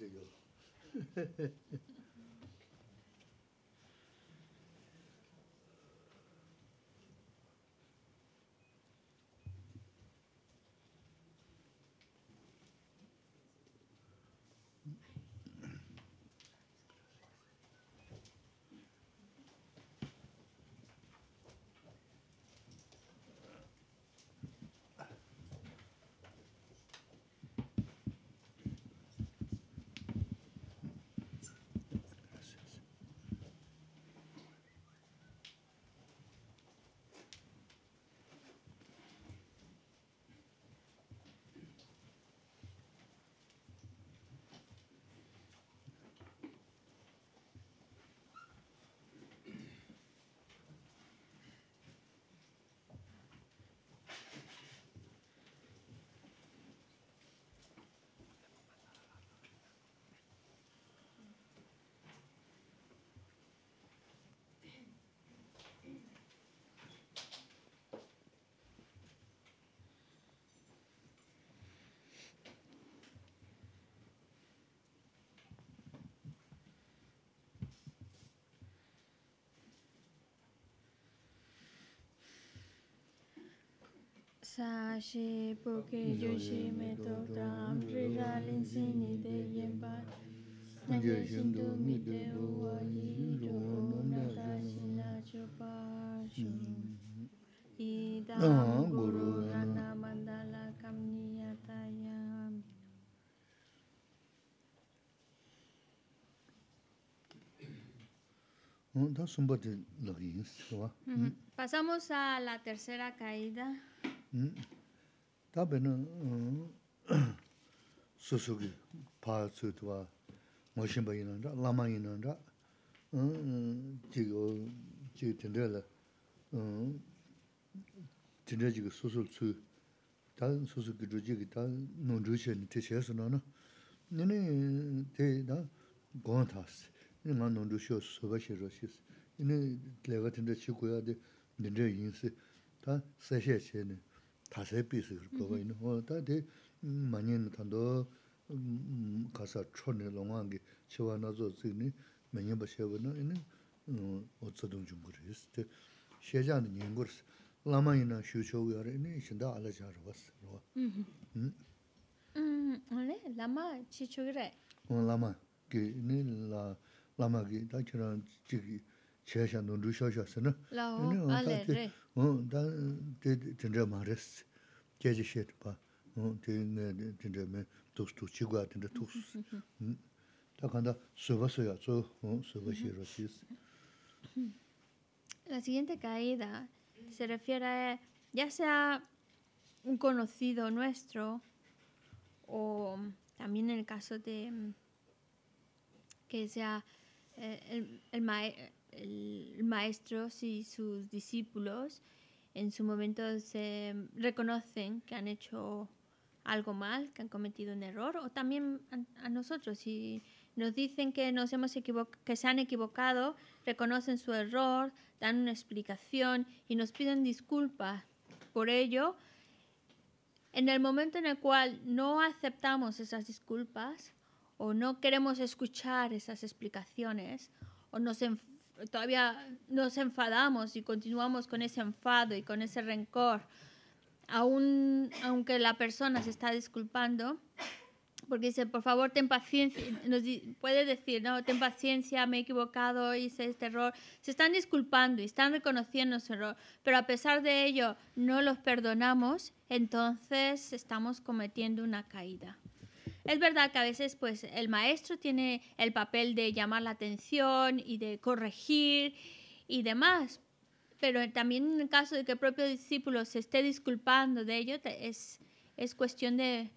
してるけ Sashi Puki Yushi Meto Tram Trija Linsini De Yempa Nangye Shindu Mide Uwa Yi Yo Nata Shina Chupa Shum da Guru na Mandala Kamniyatayam Pasamos a la tercera caída. Tā pē nō sū sū kī pā tsū tu wā mō shīn bā yī nō rā, lā mā yī nō rā, jī kī o jī kī tīndrē lā, tīndrē jī kī tsū, tā tā tē tē nā tā 다세피 있을 있는 보이는 거 다데 많이는 가서 촌에 농한 지니 매년 버셔보는 좀 시장은 연구스 라마이나 슈초가르니 신다 알아자로 왔어. 음. 원래 라마 지초그래. 어 라마 그니 라마기 다 지기 xia nundru xia xia sina. Lao, ale, re. Da dindra ma res, geji xie pa, dindra me tuks tuks chigwa, dindra tuks. Da mm. kanda suba suya, zu suba xie ro xis. La siguiente caída se refiere, a, ya sea un conocido nuestro, o también en el caso de mm, que sea eh, el, el maestro, el maestro y sus discípulos en su momento se reconocen que han hecho algo mal, que han cometido un error, o también a, nosotros, si nos dicen que, nos hemos que se han equivocado, reconocen su error, dan una explicación y nos piden disculpas por ello. En el momento en el cual no aceptamos esas disculpas o no queremos escuchar esas explicaciones o nos enfocamos todavía nos enfadamos y continuamos con ese enfado y con ese rencor, aunque la persona se está disculpando, porque dice, por favor, ten paciencia, nos puede decir, no, ten paciencia, me he equivocado, hice este error. Se están disculpando y están reconociendo su error, pero a pesar de ello no los perdonamos, entonces estamos cometiendo una caída. Es verdad que a veces pues el maestro tiene el papel de llamar la atención y de corregir y demás, pero también en el caso de que el propio discípulo se esté disculpando de ello, es, es cuestión de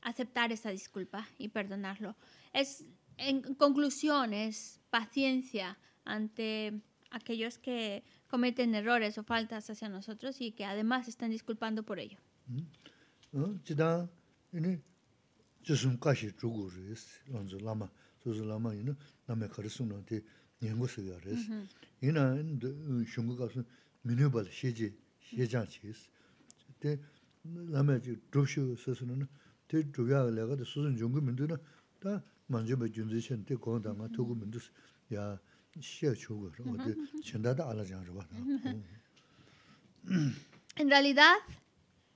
aceptar esa disculpa y perdonarlo. Es, en conclusión, es paciencia ante aquellos que cometen errores o faltas hacia nosotros y que además están disculpando por ello. jisum kashi chugu res, anzu lama, 나메 lama ino, namay karisum nante nyengu suya res. Ina shungu kasun minyo bala sheji, shejan chi es. Te namay chi dhubshu sasun ino, te dhubyaga laga 인 realidad,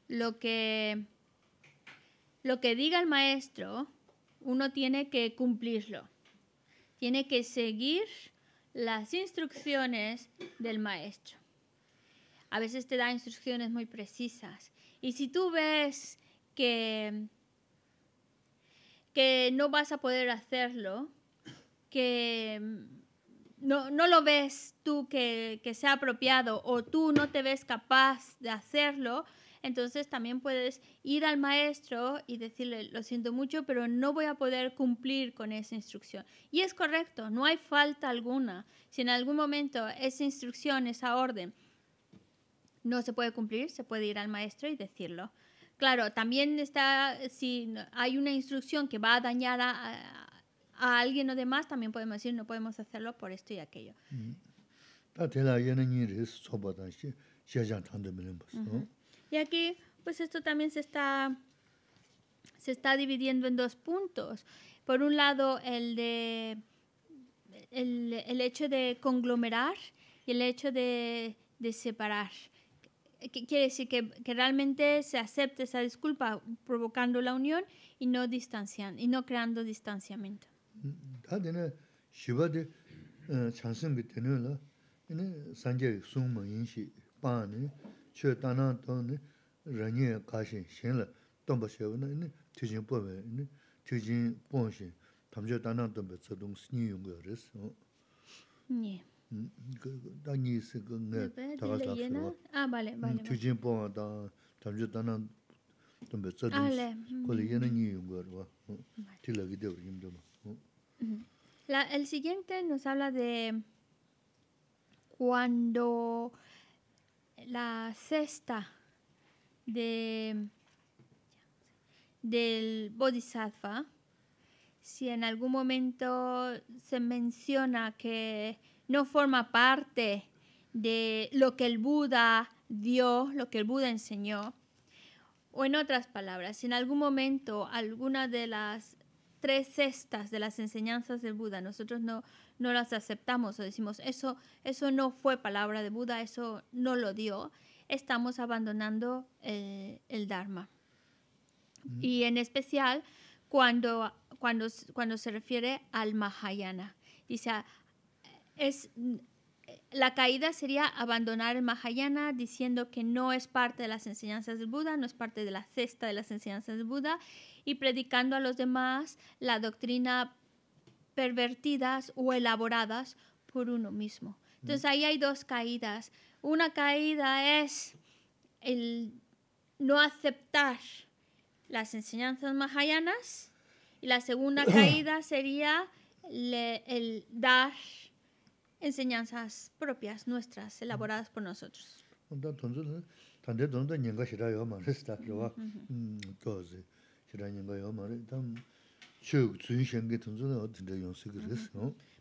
lo que... lo que diga el maestro, uno tiene que cumplirlo. Tiene que seguir las instrucciones del maestro. A veces te da instrucciones muy precisas. Y si tú ves que, que no vas a poder hacerlo, que no, lo ves tú que, que sea apropiado o tú no te ves capaz de hacerlo, entonces también puedes ir al maestro y decirle, lo siento mucho, pero no voy a poder cumplir con esa instrucción. Y es correcto, no hay falta alguna. Si en algún momento esa instrucción, esa orden, no se puede cumplir, se puede ir al maestro y decirlo. Claro, también está, si hay una instrucción que va a dañar a, alguien o demás, también podemos decir, no podemos hacerlo por esto y aquello. Mm. Y aquí, pues esto también se está, se está dividiendo en dos puntos. Por un lado, el, de, el, el hecho de conglomerar y el hecho de, de separar. qué quiere decir que, que, realmente se acepte esa disculpa provocando la unión y no distanciando, y no creando distanciamiento. chö tānaa tōne rānyē kāshīn shīn lā tōmba shēwa nā inī tīchīn pōwē, inī tīchīn pōng shīn tamchō tānaa la cesta de, del bodhisattva, si en algún momento se menciona que no forma parte de lo que el Buda dio, lo que el Buda enseñó, o en otras palabras, si en algún momento alguna de las tres cestas de las enseñanzas del Buda nosotros no no las aceptamos o decimos, eso, eso no fue palabra de Buda, eso no lo dio, estamos abandonando eh, el Dharma. Y en especial cuando, cuando, cuando se refiere al Mahayana. Dice, es, la caída sería abandonar el Mahayana diciendo que no es parte de las enseñanzas del Buda, no es parte de la cesta de las enseñanzas del Buda y predicando a los demás la doctrina pervertidas o elaboradas por uno mismo. Mm. Entonces ahí hay dos caídas. Una caída es el no aceptar las enseñanzas mahayanas y la segunda caída sería el dar enseñanzas propias nuestras, mm. elaboradas por nosotros.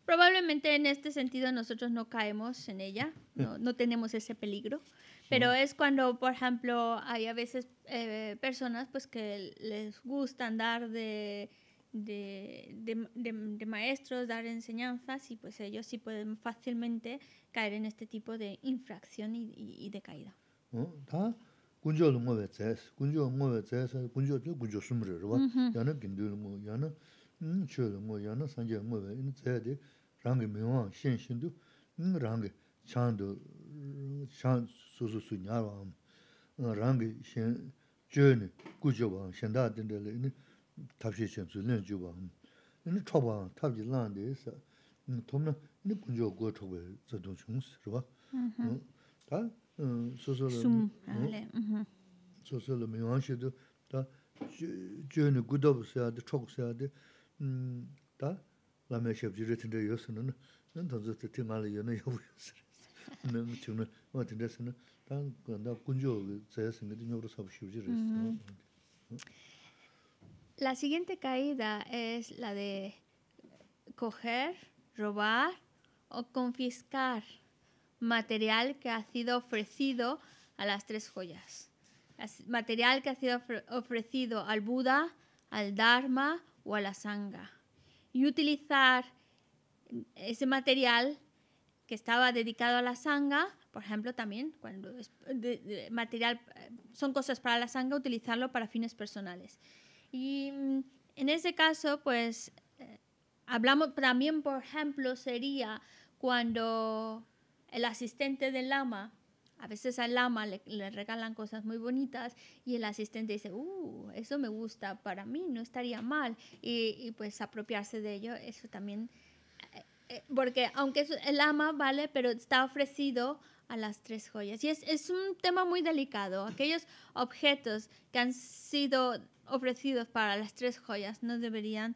Probablemente en este sentido nosotros no caemos en ella, no, tenemos ese peligro, pero es cuando, por ejemplo, hay a veces eh, personas pues que les gusta andar de, de, maestros, dar enseñanzas y pues ellos sí pueden fácilmente caer en este tipo de infracción y, de caída. 군조는 농업에 대해서 군조 농업에 대해서 군조 저 군조 숨으로 봐. 야는 김들 뭐 야는 음 저도 뭐 야는 산재 뭐 있는 제대 랑게 명왕 신신도 음 랑게 창도 창 소소수 냐라. 어 랑게 신 저는 구조 봐. 신다 된들 있는 답시 신 줄는 줘 봐. 이는 쳐음 돈은 이 군조 거 쳐봐. 저도 중스 봐. 음. 다 La siguiente caída es la de coger, robar o confiscar material que ha sido ofrecido a las tres joyas. Material que ha sido ofrecido al Buda, al Dharma o a la Sangha. Y utilizar ese material que estaba dedicado a la sangha, por ejemplo, también cuando material son cosas para la sangha, utilizarlo para fines personales. Y mm, en ese caso, pues eh, hablamos también, por ejemplo, sería cuando el asistente del ama, a veces al lama le, regalan cosas muy bonitas y el asistente dice, uh, eso me gusta para mí, no estaría mal. Y, pues apropiarse de ello, eso también, eh, eh, porque aunque el ama, vale, pero está ofrecido a las tres joyas. Y es, es un tema muy delicado. Aquellos objetos que han sido ofrecidos para las tres joyas no deberían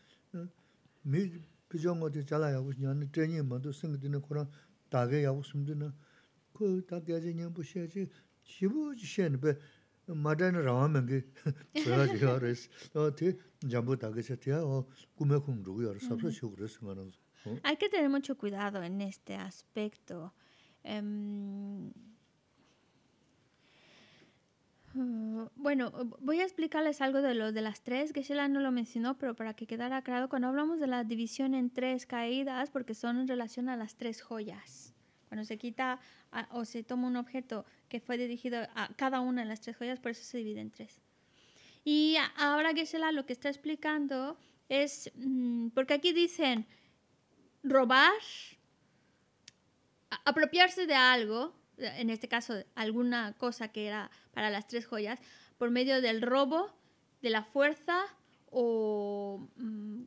미 pichon go te chala yagus nyana trenye mando singa dina kurang dage yagus mdina ku ta gaya nyambu xe chi xibu chi xe nipe madayana rama mengi tsura chi yaa resi mucho cuidado en este aspecto. Ah, bueno, voy a explicarles algo de lo de las tres. Geshe-la no lo mencionó, pero para que quedara claro, cuando hablamos de la división en tres caídas, porque son en relación a las tres joyas. Cuando se quita o se toma un objeto que fue dirigido a cada una de las tres joyas, por eso se divide en tres. Y ahora Geshe-la lo que está explicando es, mm, porque aquí dicen robar, apropiarse de algo, en este caso alguna cosa que era para las tres joyas, por medio del robo, de la fuerza o, mm,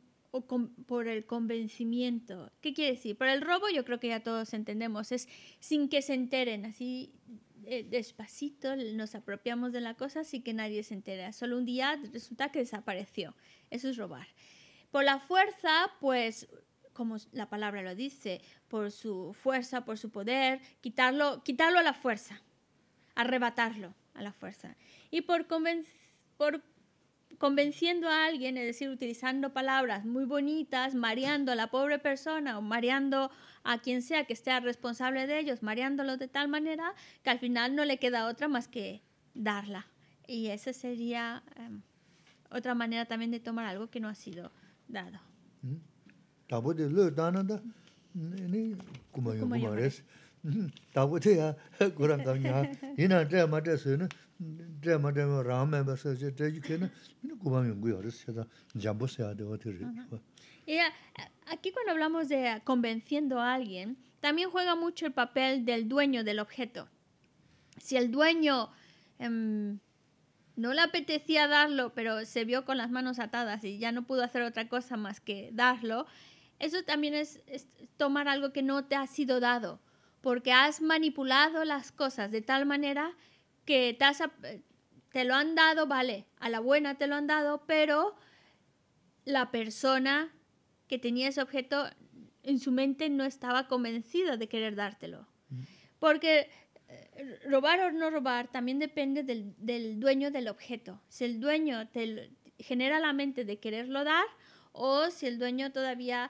por el convencimiento. ¿Qué quiere decir? Por el robo yo creo que ya todos entendemos, es sin que se enteren, así eh, despacito nos apropiamos de la cosa sin que nadie se entere. Solo un día resulta que desapareció. Eso es robar. Por la fuerza, pues como la palabra lo dice, por su fuerza, por su poder, quitarlo, quitarlo a la fuerza, arrebatarlo a la fuerza. Y por, por convenciendo a alguien, es decir, utilizando palabras muy bonitas, mareando a la pobre persona o mareando a quien sea que esté responsable de ellos, mareándolo de tal manera que al final no le queda otra más que darla. Y esa sería em, otra manera también de tomar algo que no ha sido dado. Mm. ya aquí cuando hablamos de convenciendo a alguien también juega mucho el papel del dueño del objeto si el dueño em, no le apetecía darlo, pero se vio con las manos atadas y ya no pudo hacer otra cosa más que darlo, eso también es, tomar algo que no te ha sido dado, porque has manipulado las cosas de tal manera que eh, te, lo han dado, vale, a la buena te lo han dado, pero la persona que tenía ese objeto en su mente no estaba convencida de querer dártelo. Porque eh, robar o no robar también depende del, del, dueño del objeto. Si el dueño te genera la mente de quererlo dar o si el dueño todavía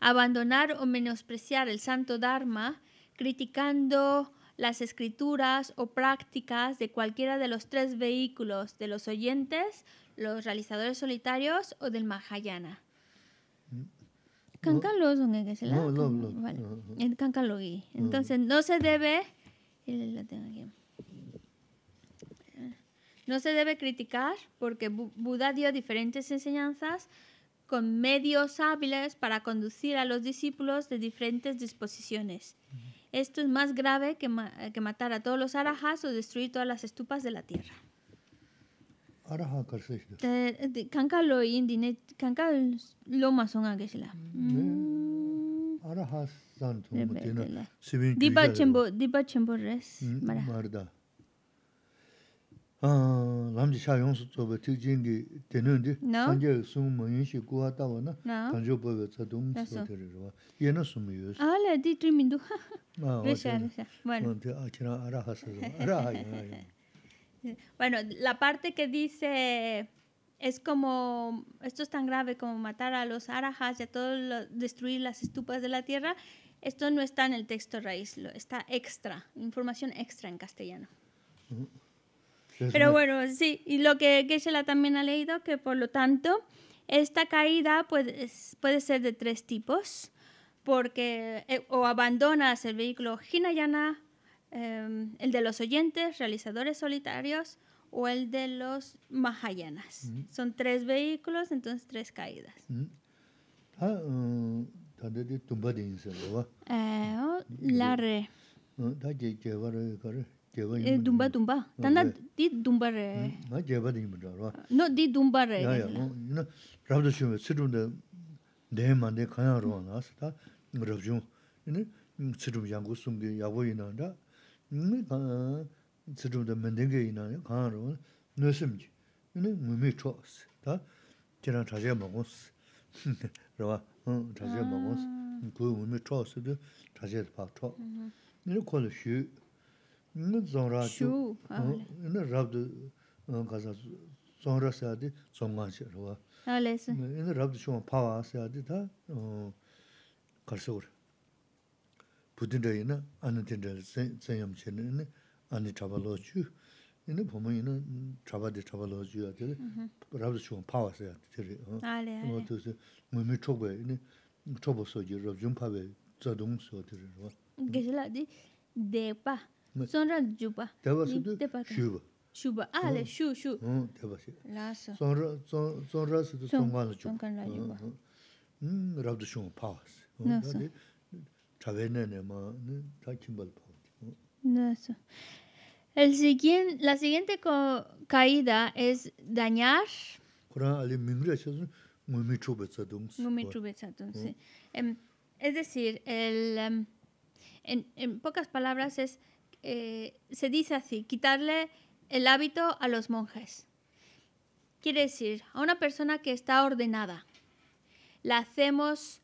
Abandonar o menospreciar el santo Dharma criticando las escrituras o prácticas de cualquiera de los tres vehículos de los oyentes, los realizadores solitarios o del Mahayana. No, Entonces, no se debe... No se debe criticar porque Buda dio diferentes enseñanzas con medios hábiles para conducir a los discípulos de diferentes disposiciones. Esto es más grave que, que, matar a todos los arajas o destruir todas las estupas de la tierra. Araja bueno la parte que dice es como esto es tan grave como matar a los arajas y a destruir las estupas de la tierra esto no está en el texto raíz está extra información extra en castellano mm. Pero bueno, sí, y lo que geshe también ha leído, que por lo tanto, esta caída puede, puede ser de tres tipos, porque eh, o abandonas el vehículo Hinayana, em, el de los oyentes, realizadores solitarios, o el de los Mahayanas. Mm. Son tres vehículos, entonces tres caídas. eh, la re. ए दुम्बा दुम्बा तना दि दुम्बा रे म जेबा दि मुजा रो नो दि दुम्बा रे या या न रब्द छु मे सिरु ने ने मन दे खया रो ना सता रब जु ने सिरु जां गु सुंग गे या बो इन न दा ने का सिरु दे मन दे गे इन न खया रो ने सिम जि ने मु मे छो स ता जेना छजे म गो स स गु मे छो स पा छो ने nā dzōng rā chū, āla, inā rābdō, ān kāsā, dzōng rā sādi dzōng ān chā rūwa, āla, inā rābdō chūwa nā pāvā sādi tā, ā, ka sākura. pūtintā inā, ānā tintā, tsāñyāṋ chēnā inā, ān nī chāpā lōchū, inā bho mā inā, sonra deba shuba shuba sonra sonra El siguiente, la siguiente caída es dañar. Es decir, el, em, en pocas palabras es eh, se dice así, quitarle el hábito a los monjes. Quiere decir, a una persona que está ordenada, la hacemos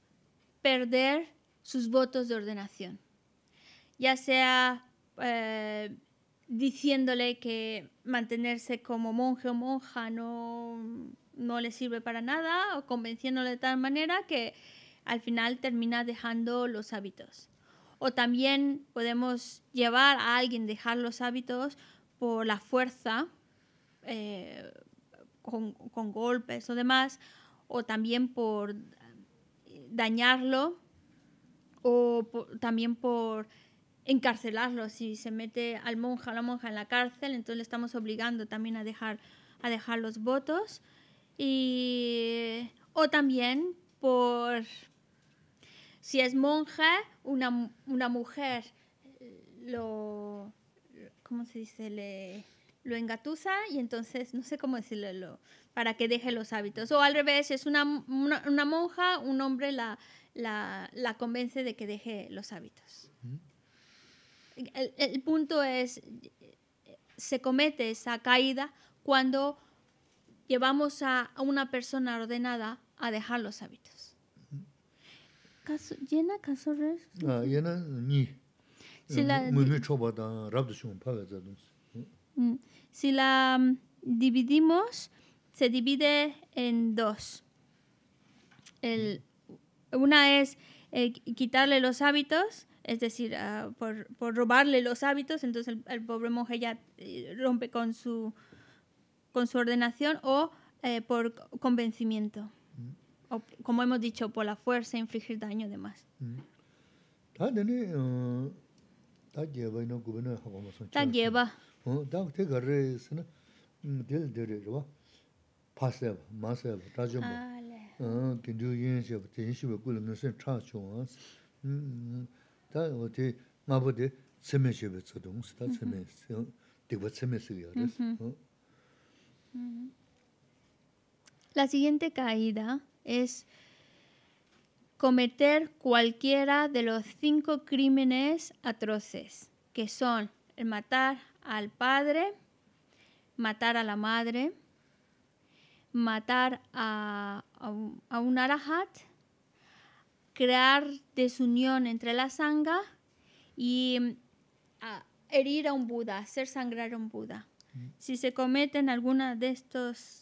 perder sus votos de ordenación, ya sea eh, diciéndole que mantenerse como monje o monja no, no le sirve para nada o convenciéndole de tal manera que al final termina dejando los hábitos. O también podemos llevar a alguien, dejar los hábitos por la fuerza, eh, con, golpes o demás, o también por dañarlo, o también por encarcelarlo. Si se mete al monja o la monja en la cárcel, entonces le estamos obligando también a dejar, a dejar los votos. o también por si es monja, una, mujer lo, ¿cómo se dice? lo engatusa y entonces, no sé cómo decirlo, para que deje los hábitos. O al revés, si es una, monja, un hombre la, convence de que deje los hábitos. El, punto es, se comete esa caída cuando llevamos a una persona ordenada a dejar los hábitos llena si la dividimos se divide en dos una es eh, quitarle los hábitos es decir ah, por, robarle los hábitos entonces el, pobre monje ya eh, rompe con su con su ordenación o eh, por convencimiento como hemos dicho, por la fuerza infligir daño de más. Uh, mm, mm, mm-hmm. uh, mm-hmm. uh. mm-hmm. La siguiente caída es cometer cualquiera de los cinco crímenes atroces, que son el matar al padre, matar a la madre, matar a, un arahat, crear desunión entre la sangha y mm, herir a un Buda, hacer sangrar a un Buda. Mm. Si se cometen alguna de estos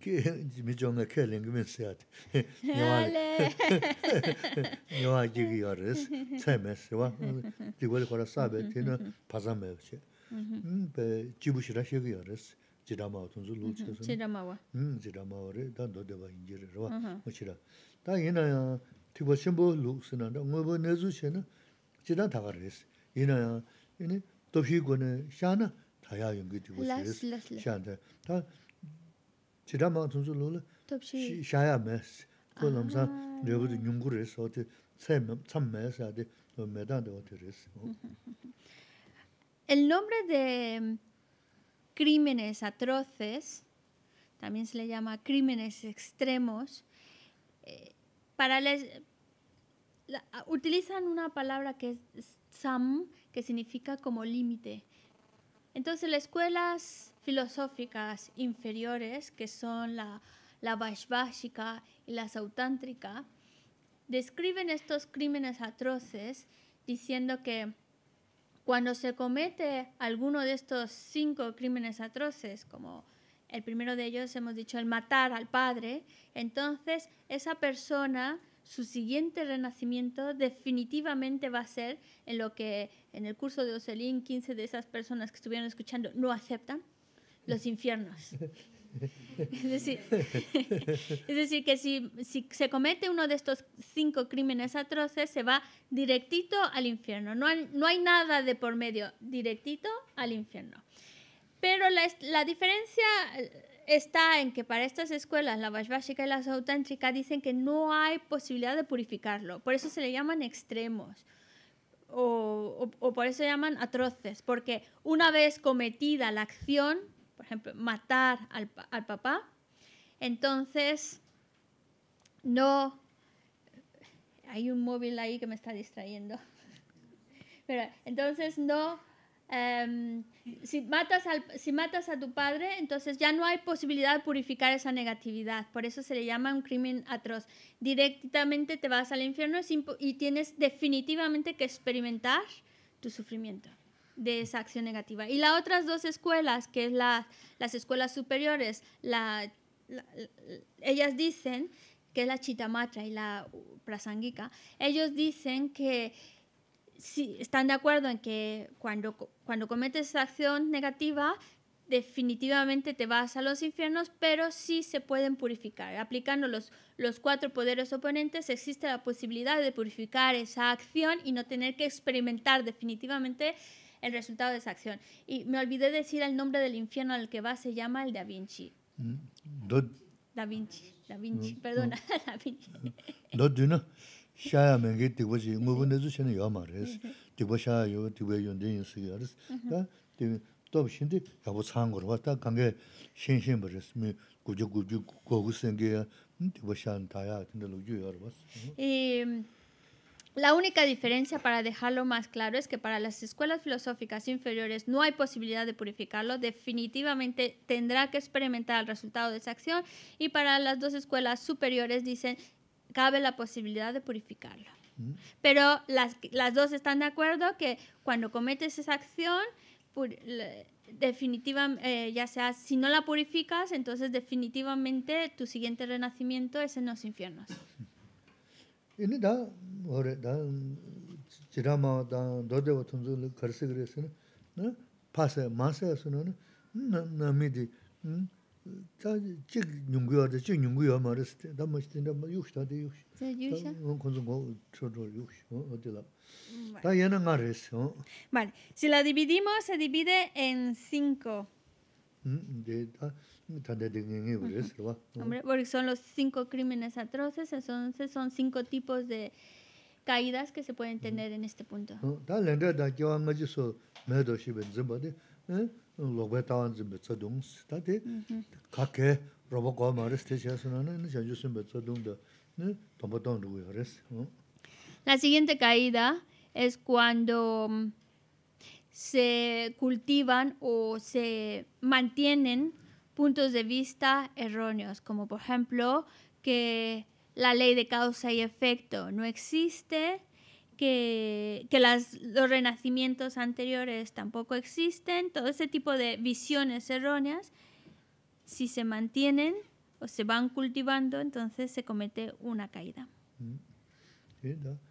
미존의 mi 요아레 ke lingi min siyati, nyawali. Nyawali ji gi yawar riz, tsai mesi wa. Jigweli kora sabi, tina paza mayochi. Jibu shirashi gi yawar riz, zidamawo tunzu luuk shirasi. Zidamawo? Mm, 이네 riz, 샤나 dodewa hingi riz wa, mo El nombre de crímenes atroces, también se le llama crímenes extremos, eh, para les, utilizan una palabra que es sam, que significa como límite. Entonces, las escuelas filosóficas inferiores, que son la, la y la Sautántrica, describen estos crímenes atroces diciendo que cuando se comete alguno de estos cinco crímenes atroces, como el primero de ellos hemos dicho el matar al padre, entonces esa persona, su siguiente renacimiento definitivamente va a ser en lo que en el curso de Ocelín 15 de esas personas que estuvieron escuchando no aceptan, los infiernos. Es decir, es decir que si, si, se comete uno de estos cinco crímenes atroces, se va directito al infierno. No hay, no hay nada de por medio, directito al infierno. Pero la, la diferencia eh, está en que para estas escuelas, la Vajvashika y la Sautántrica, dicen que no hay posibilidad de purificarlo. Por eso se le llaman extremos. O, o, por eso se llaman atroces, porque una vez cometida la acción, por ejemplo, matar al, al papá, entonces no... Hay un móvil ahí que me está distrayendo. entonces no... Em, si, matas si matas a tu padre, entonces ya no hay posibilidad de purificar esa negatividad. Por eso se le llama un crimen atroz. Directamente te vas al infierno y tienes definitivamente que experimentar tu sufrimiento de esa acción negativa. Y las otras dos escuelas, que es las escuelas superiores, la, ellas dicen, que es la Chitamatra y la Prasangika, ellos dicen que están de acuerdo en que cuando, cuando cometes esa acción negativa, definitivamente te vas a los infiernos, pero sí se pueden purificar. Aplicando los, los cuatro poderes oponentes, existe la posibilidad de purificar esa acción y no tener que experimentar definitivamente el resultado de esa acción. Y me olvidé decir el nombre del infierno al que va, se llama el Da Vinci. Mm, da Vinci, Da Vinci, mm, perdona, Da Vinci. La única diferencia, para dejarlo más claro, es que para las escuelas filosóficas inferiores no hay posibilidad de purificarlo, definitivamente tendrá que experimentar el resultado de esa acción y para las dos escuelas superiores dicen cabe la posibilidad de purificarlo. Mm. Pero las, dos están de acuerdo que cuando cometes esa acción, definitivamente, eh, ya sea si no la purificas, entonces definitivamente tu siguiente renacimiento es en los infiernos. si la dividimos se divide en cinco. Mm, ah, porque son los cinco crímenes atroces, entonces son cinco tipos de caídas que se pueden mm. tener en este punto. La siguiente caída es cuando mm, se cultivan o se mantienen puntos de vista erróneos, como por ejemplo que la ley de causa y efecto no existe, que, los renacimientos anteriores tampoco existen, todo ese tipo de visiones erróneas, si se mantienen o se van cultivando, entonces se comete una caída. Mm.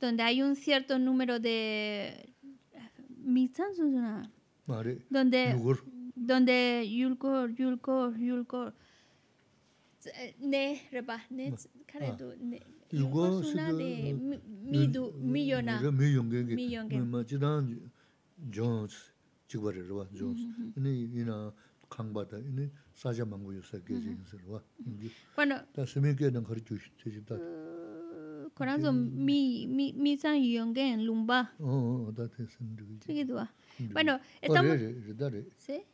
donde hay un cierto número de donde donde yulkor yulkor yulkor eh, ne repa ne kare tu ah. ne yugo suna de mi du mi yona mi yonge mi yonge ma jidan jons ne ina khangba ta ne saja mangu yosa geje ins bueno ta semi ke dan khar bueno, estamos, eh, eh,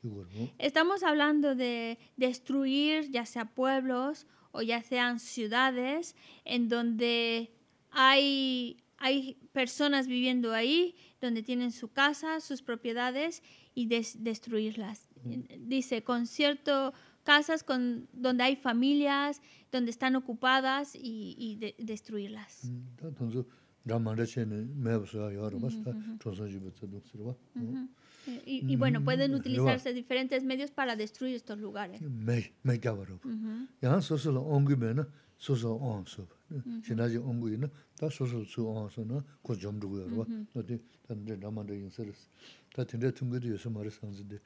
estamos hablando de destruir ya sea pueblos o ya sean ciudades en donde hay, hay personas viviendo ahí, donde tienen su casa, sus propiedades y destruirlas. Mm. Dice, con cierto casas con, donde hay familias, donde están ocupadas y, y de, destruirlas. Y, bueno, pueden utilizarse diferentes medios para destruir estos lugares shinaji no hay ta sosol tsu onga so na ko zhomdugu yorwa, no di tanda de yin saris, ta tinda tungudu yosu mara sanzide.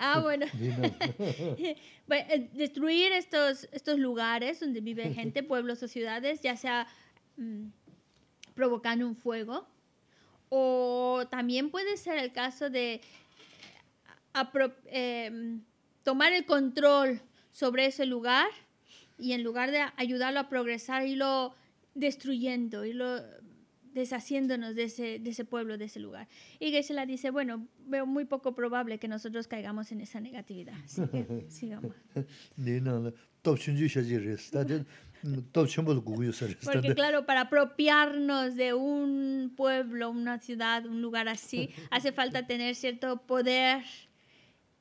ah bueno. Pues, eh, destruir estos, estos lugares donde vive gente, pueblos o ciudades, ya sea mm, provocando un fuego, o también puede ser el caso de eh, eh mm, tomar el control sobre ese lugar, y en lugar de ayudarlo a progresar, irlo destruyendo, irlo deshaciéndonos de ese, de ese pueblo, de ese lugar. Y Geshe-la dice, bueno, veo muy poco probable que nosotros caigamos en esa negatividad. Así que sigamos. Porque claro, para apropiarnos de un pueblo, una ciudad, un lugar así, hace falta tener cierto poder,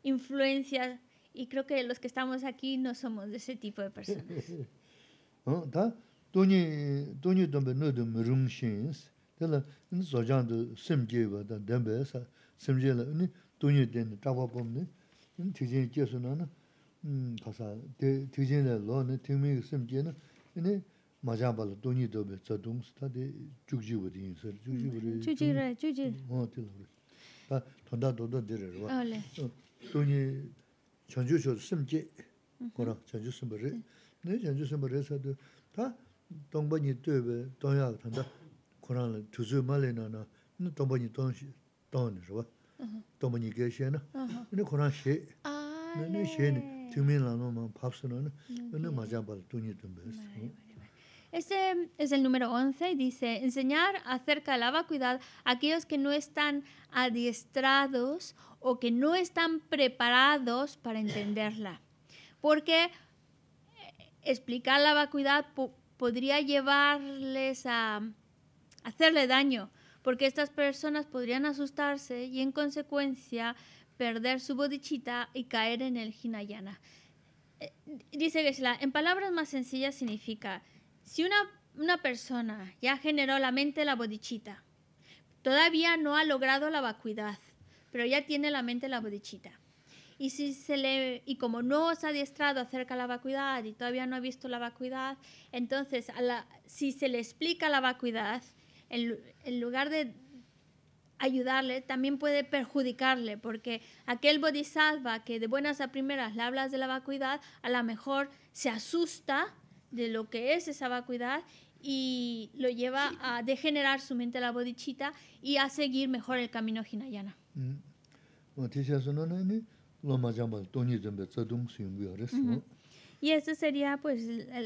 influencia y creo que los que estamos aquí no somos de ese tipo de personas. ¿Ah? 전주 저 숨지 그러 전주 숨버리 네 전주 숨버리서도 다 동번이 뜨베 동야 한다 그러나 두즈 말에나나 동번이 동시 동은 저 동번이 계시나 근데 그러나 씨 아네 시에 드민라노만 밥스는 근데 맞아 봐 돈이 좀 Este es el número 11 y dice, enseñar acerca de la vacuidad a aquellos que no están adiestrados o que no están preparados para entenderla. Porque eh, explicar la vacuidad podría llevarles a hacerle daño, porque estas personas podrían asustarse y en consecuencia perder su bodichita y caer en el hinayana. Eh, dice Gesla, en palabras más sencillas significa si una, persona ya generó la mente la bodichita, todavía no ha logrado la vacuidad, pero ya tiene la mente la bodichita. Y, si se le, y como no se ha adiestrado acerca de la vacuidad y todavía no ha visto la vacuidad, entonces si se le explica la vacuidad, en, en lugar de ayudarle, también puede perjudicarle, porque aquel bodhisattva que de buenas a primeras le hablas de la vacuidad, a lo mejor se asusta de lo que es esa vacuidad y lo lleva a degenerar su mente la bodichita y a seguir mejor el camino hinayana. Y esto sería pues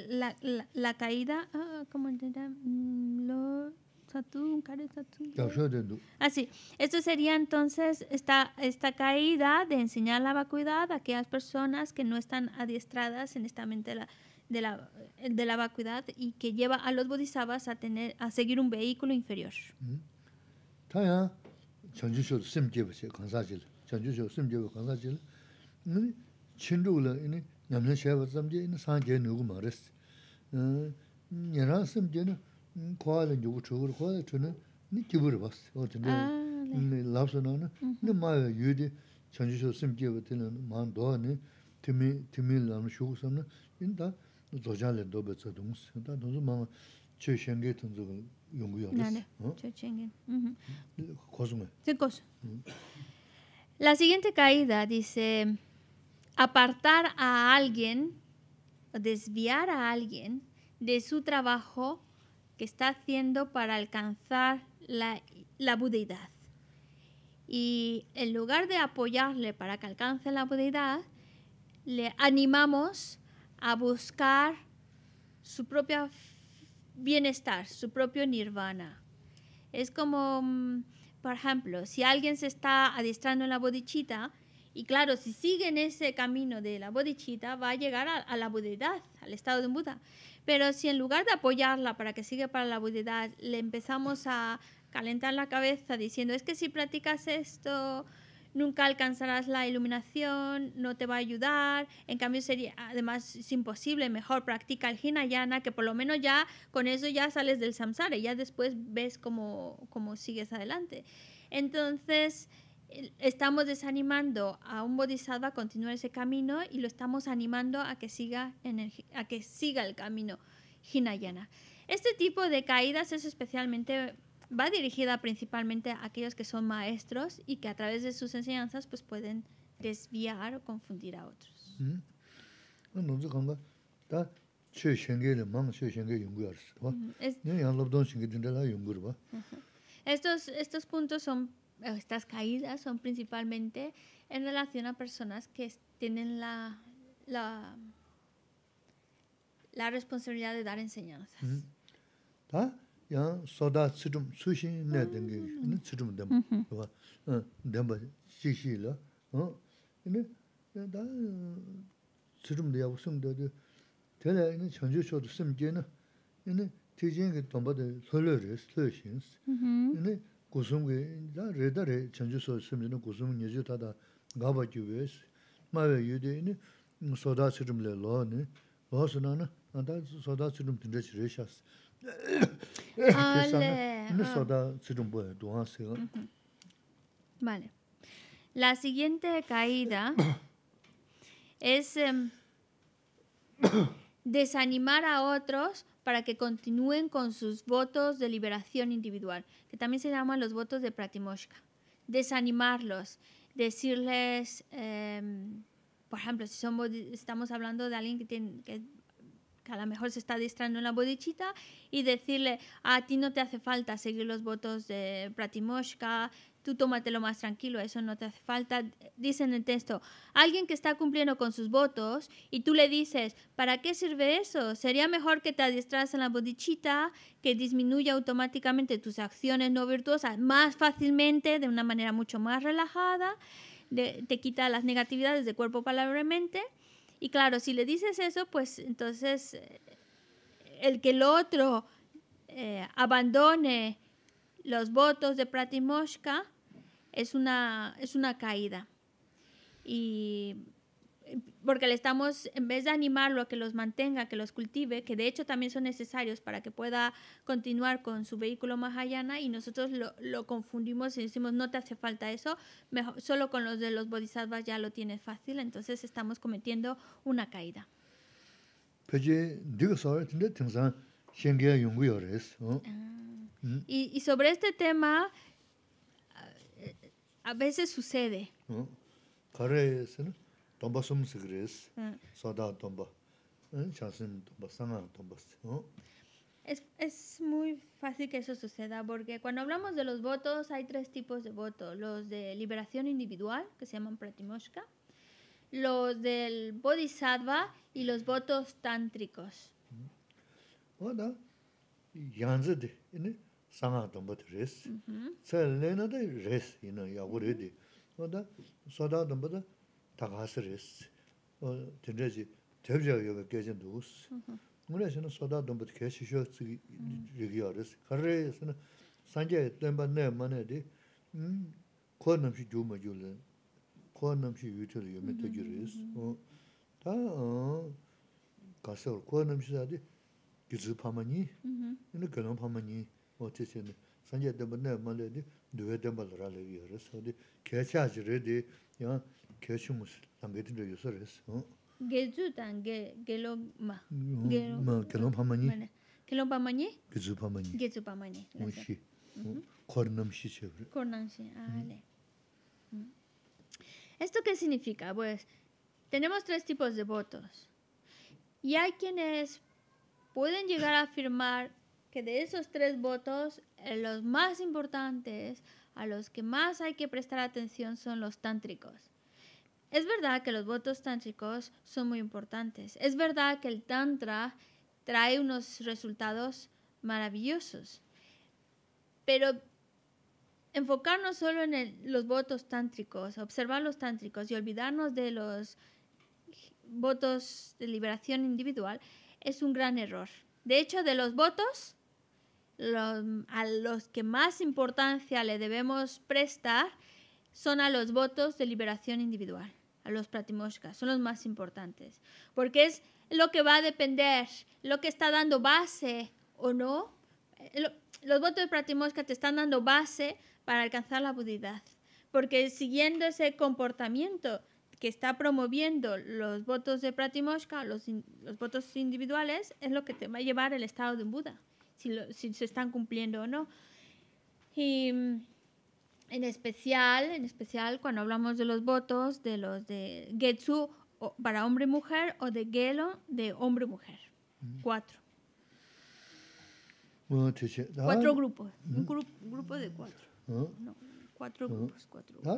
la, la, caída, ah, ¿cómo mm, Lo, Así, ah, esto sería entonces esta, esta caída de enseñar la vacuidad a aquellas personas que no están adiestradas en esta mente la, de la, de la vacuidad y que lleva a los bodhisattvas a, tener, a seguir un vehículo inferior. Mm-hmm. La siguiente caída dice apartar a alguien desviar a alguien de su trabajo que está haciendo para alcanzar la, la budeidad. Y en lugar de apoyarle para que alcance la budeidad, le animamos a buscar su propio bienestar, su propio nirvana. Es como, mm, por ejemplo, si alguien se está adiestrando en la bodichita, y claro, si sigue en ese camino de la bodichita, va a llegar a, la budeidad, al estado de un Buda. Pero si en lugar de apoyarla para que siga para la budeidad, le empezamos a calentar la cabeza diciendo, es que si practicas esto, nunca alcanzarás la iluminación, no te va a ayudar, en cambio sería, además es imposible, mejor practica el Hinayana, que por lo menos ya con eso ya sales del samsara y ya después ves cómo, sigues adelante. Entonces, estamos desanimando a un bodhisattva a continuar ese camino y lo estamos animando a que siga, a que siga el camino Hinayana. Este tipo de caídas es especialmente va dirigida principalmente a aquellos que son maestros y que a través de sus enseñanzas pues pueden desviar o confundir a otros. Estos, estos puntos son, estas caídas son principalmente en relación a personas que tienen la, la, responsabilidad de dar enseñanzas. Mm-hmm. 야 소다 tsidhūm sūshī nē dēngi, nē 봐 dēm, dēmba jīshī lō, 나 dā tsidhūm dē yāgu sūm dē dē, tēlē nē chāngchū chōdō sūm jē nē, nē tē jēngi dōmba dē sōlē rē, sōlē shīns, nē gōsūm gē, dā rē dā rē chāngchū chōdō sūm jē nē dā Vale. La siguiente caída es em, desanimar a otros para que continúen con sus votos de liberación individual, que también se llaman los votos de Pratimoshka. Desanimarlos, decirles, em, por ejemplo, si somos, estamos hablando de alguien que, tiene, que que a lo mejor se está distrayendo en la bodichita, y decirle, a ti no te hace falta seguir los votos de Pratimoshka, tú tómatelo más tranquilo, eso no te hace falta. Dice en el texto, alguien que está cumpliendo con sus votos y tú le dices, ¿para qué sirve eso? Sería mejor que te adiestras en la bodichita, que disminuya automáticamente tus acciones no virtuosas más fácilmente, de una manera mucho más relajada, te quita las negatividades de cuerpo, palabra mente. Y claro, si le dices eso, pues entonces eh, el que el otro eh, abandone los votos de Pratimoshka es una, es una caída. Y porque le estamos, en vez de animarlo a que los mantenga, que los cultive, que de hecho también son necesarios para que pueda continuar con su vehículo Mahayana y nosotros lo, confundimos y decimos, no te hace falta eso, solo con los de los bodhisattvas ya lo tienes fácil, entonces estamos cometiendo una caída. Este ah. mm. Y, y sobre este tema, a eh, veces sucede. Es, muy fácil que eso suceda porque cuando hablamos de los votos hay tres tipos de votos. Los de liberación individual, que se llaman pratimoshka, los del bodhisattva y los votos tántricos. Hm? 다 가스레스 어 진짜지 대비적 요거 개진 누스 문에서는 소다 돈부터 개시셔 쓰기 얘기하레스 그래서는 산재 된번 내만에디 음 코넘시 주마 줄레 코넘시 유틀 요메터 줄레스 어다 가서 코넘시 사디 기즈 파마니 근데 그런 파마니 어째서 산재 된번 내만에디 누에 된번 라레기 그래서 어디 개차지레디 야 Ah, ¿Esto qué significa? Pues tenemos tres tipos de votos. Y hay quienes pueden llegar a afirmar que de esos tres votos, eh, los más importantes, a los que más hay que prestar atención son los tántricos. Es verdad que los votos tántricos son muy importantes. Es verdad que el tantra trae unos resultados maravillosos. Pero enfocarnos solo en los votos tántricos, observar los tántricos y olvidarnos de los votos de liberación individual es un gran error. De hecho, de los votos, a los que más importancia le debemos prestar son a los votos de liberación individual, a los pratimoshkas, son los más importantes, porque es lo que va a depender, lo que está dando base o no. Eh, los votos de pratimoshka te están dando base para alcanzar la budidad, porque siguiendo ese comportamiento que está promoviendo los votos de pratimoshka, los, los votos individuales, es lo que te va a llevar el estado de un Buda, si, lo, si se están cumpliendo o no. Y en especial, en especial cuando hablamos de los votos, de los de Getsu para hombre mujer o de Gelo de hombre y mujer. Mm. Cuatro. Cuatro grupos. Un mm. grupo, de cuatro. Ah. cuatro ah. grupos, cuatro ah,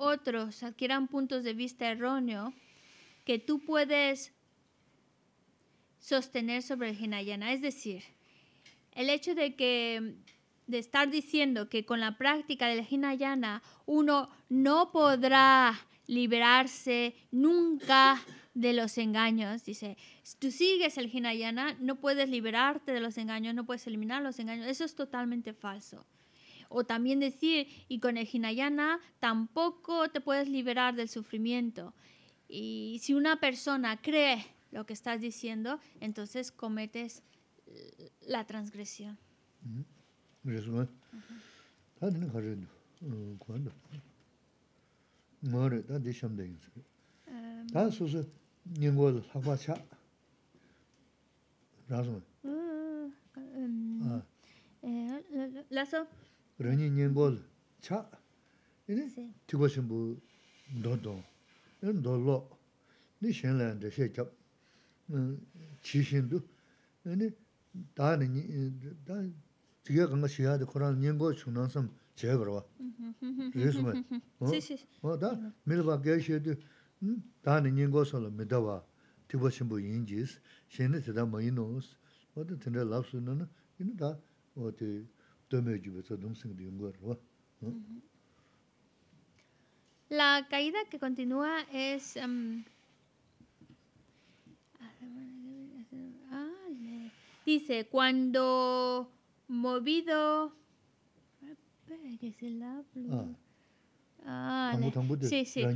otros adquieran puntos de vista erróneo que tú puedes sostener sobre el Hinayana. Es decir, el hecho de que de estar diciendo que con la práctica del Hinayana uno no podrá liberarse nunca de los engaños. Dice, si tú sigues el Hinayana, no puedes liberarte de los engaños, no puedes eliminar los engaños. Eso es totalmente falso o también decir, y con el Hinayana tampoco te puedes liberar del sufrimiento. Y si una persona cree lo que estás diciendo, entonces cometes la transgresión. Mm-hmm. 그러니 nyingbō 차 yīni tīkwa shīmbū 너도 yīni dō lō, nī shēng lā yāndā shē chab, chī shīndū, yīni dā nī, dā tīkyā kāngā shīyā dā Kurāna nyingbō chūng nā sām chē kruwa, rī sumay, o dā mīrbā gāi shē dī, dā nī nyingbō sō lō mīdā wā, tīkwa shīmbū yīn jīs, La caída que continúa es... Em, dice, cuando movido... Ah. Ah, sí, sí. sí, sí.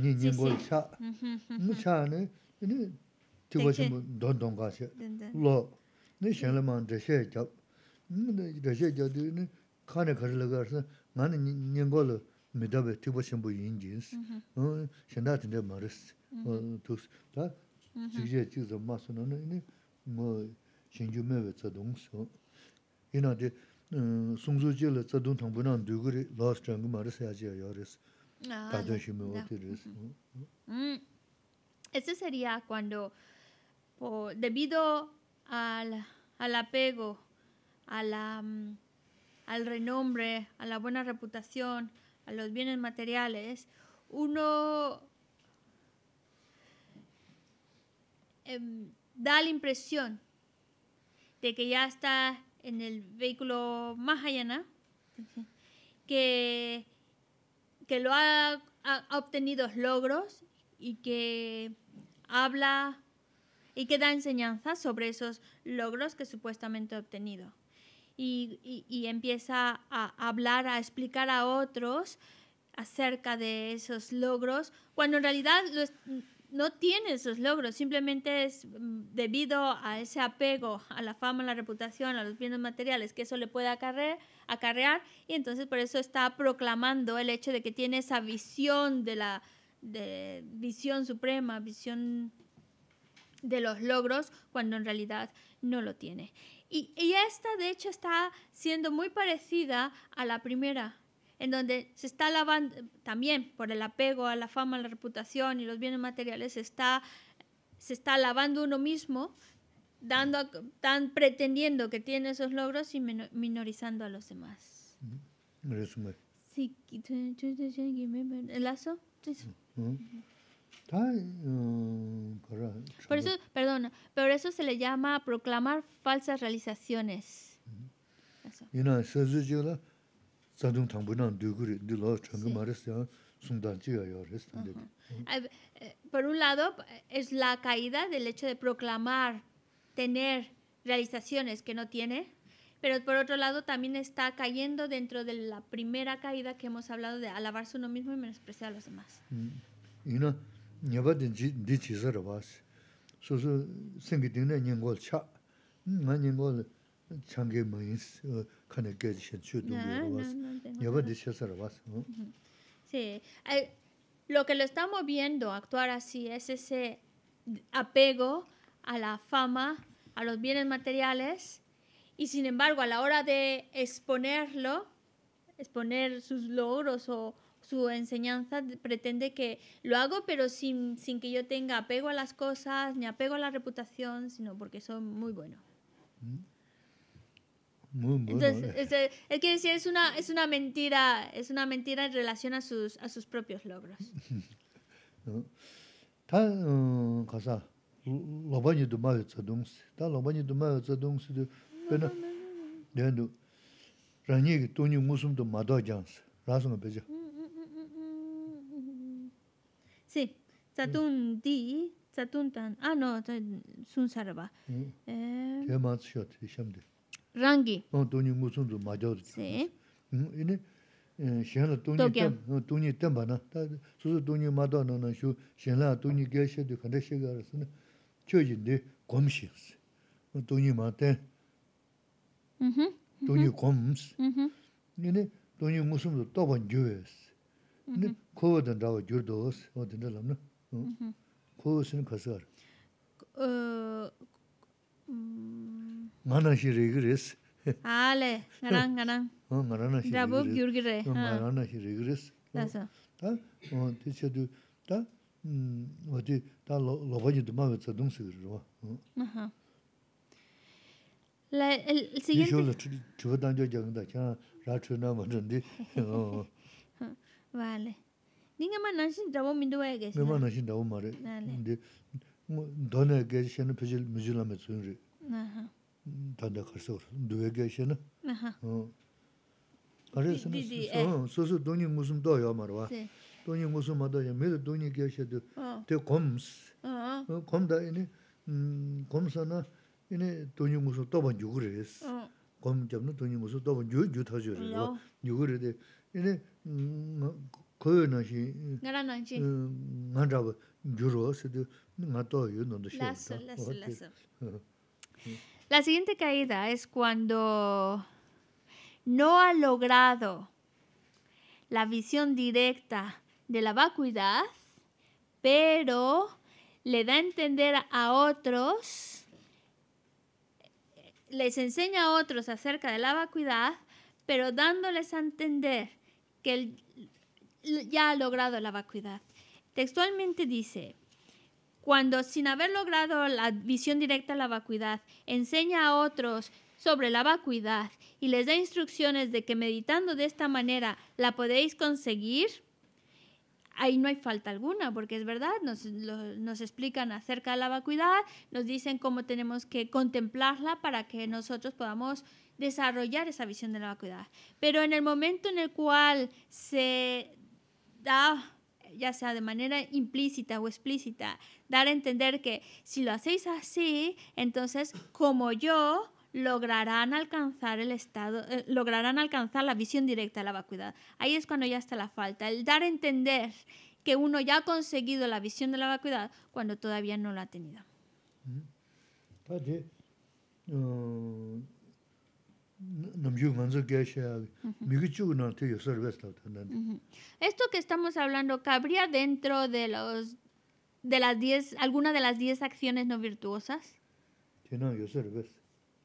kāne kari lagā rā sā, ngāni nyinggō lō midabē tīpa shimbō yīn jīn sī, shindā tindā mā rā sī, tūk sī, tā, sīgjē chīk zā mā sū nā nā, inī, mō shīngyū mē wē tsa dōng sō. dōng nā chāng mā sā yā yā dōng wā al renombre, a la buena reputación, a los bienes materiales, uno em, da la impresión de que ya está en el vehículo más que, que lo ha, ha obtenido logros y que habla y que da enseñanzas sobre esos logros que supuestamente ha obtenido y, empieza a hablar, a explicar a otros acerca de esos logros, cuando en realidad no tiene esos logros, simplemente es mm, debido a ese apego a la fama, a la reputación, a los bienes materiales que eso le puede acarrear, acarrear y entonces por eso está proclamando el hecho de que tiene esa visión de la visión suprema, visión de los logros, cuando en realidad no lo tiene. Y, y, esta, de hecho, está siendo muy parecida a la primera, en donde se está lavando, también por el apego a la fama, a la reputación y los bienes materiales, se está, se está lavando uno mismo, dando, tan pretendiendo que tiene esos logros y minorizando a los demás. Sí, el lazo. Sí. Por eso, perdón, pero eso se le llama proclamar falsas realizaciones. Por un lado, es la caída del hecho de proclamar tener realizaciones que no tiene, pero por otro lado también está cayendo dentro de la primera caída que hemos hablado de alabarse uno mismo y menospreciar a los demás. Mm. Y no lo que lo estamos viendo actuar así es ese apego a la fama, a los bienes materiales, y sin embargo a la hora de exponerlo, exponer sus logros o, su enseñanza pretende que lo hago, pero sin, sin que yo tenga apego a las cosas, ni apego a la reputación, sino porque son muy buenos. Mm. Muy bueno. Entonces, eh. es, quiere decir, es una, es una mentira, es una mentira en relación a sus, a sus propios logros. Eh, 세 tsaadun di, 아노 tan, 에 no, sun saraba. Kaya maa tsu shaad, shamde. Rangi. O, doni ngu sun tu maa jawad. Tse. Ine, shenla doni tenpa na, susu doni maa dawa na na shu, shenla doni gaya shaad, kanda shaad gara sun, kyo jindi gom shiags. tu 네 코든 라오 줄도스 어든 라람 네 코스는 가서 어 만나시 리그레스 알레 나랑 나랑 어 나랑 나시 라보 규르그레 어 나랑 나시 리그레스 다서 어 대체도 다 음, 어디 다 로버니도 마음에 쳐둥 쓰기로 응 아하. 라 시겐트 주단조 정도 그냥 라트나 먼저인데. 어. vale ninga ma nanshin dawo mindu wa ge ma nanshin dawo ma re de mo dona ge shen pe jil mu jil ma tsun ri aha tanda kharso du ge shen aha ari sun so so doni musum do ya ma ro doni musum ma ya me doni ge she de oh. te koms oh, oh. kom Komda ini mm, kom sa na ini doni musum do ban ju ge res kom jam doni musum do ban ju ju de La siguiente caída es cuando no ha logrado la visión directa de la vacuidad, pero le da a entender a otros, les enseña a otros acerca de la vacuidad, pero dándoles a entender que él ya ha logrado la vacuidad. Textualmente dice, cuando sin haber logrado la visión directa a la vacuidad, enseña a otros sobre la vacuidad y les da instrucciones de que meditando de esta manera la podéis conseguir, ahí no hay falta alguna, porque es verdad, nos, nos, explican acerca de la vacuidad, nos dicen cómo tenemos que contemplarla para que nosotros podamos desarrollar esa visión de la vacuidad. Pero en el momento en el cual se da ya sea de manera implícita o explícita, dar a entender que si lo hacéis así, entonces como yo lograrán alcanzar el estado, eh, lograrán alcanzar la visión directa de la vacuidad. Ahí es cuando ya está la falta, el dar a entender que uno ya ha conseguido la visión de la vacuidad cuando todavía no la ha tenido. Esto que estamos hablando cabría dentro de los de las 10 alguna de las 10 acciones no virtuosas?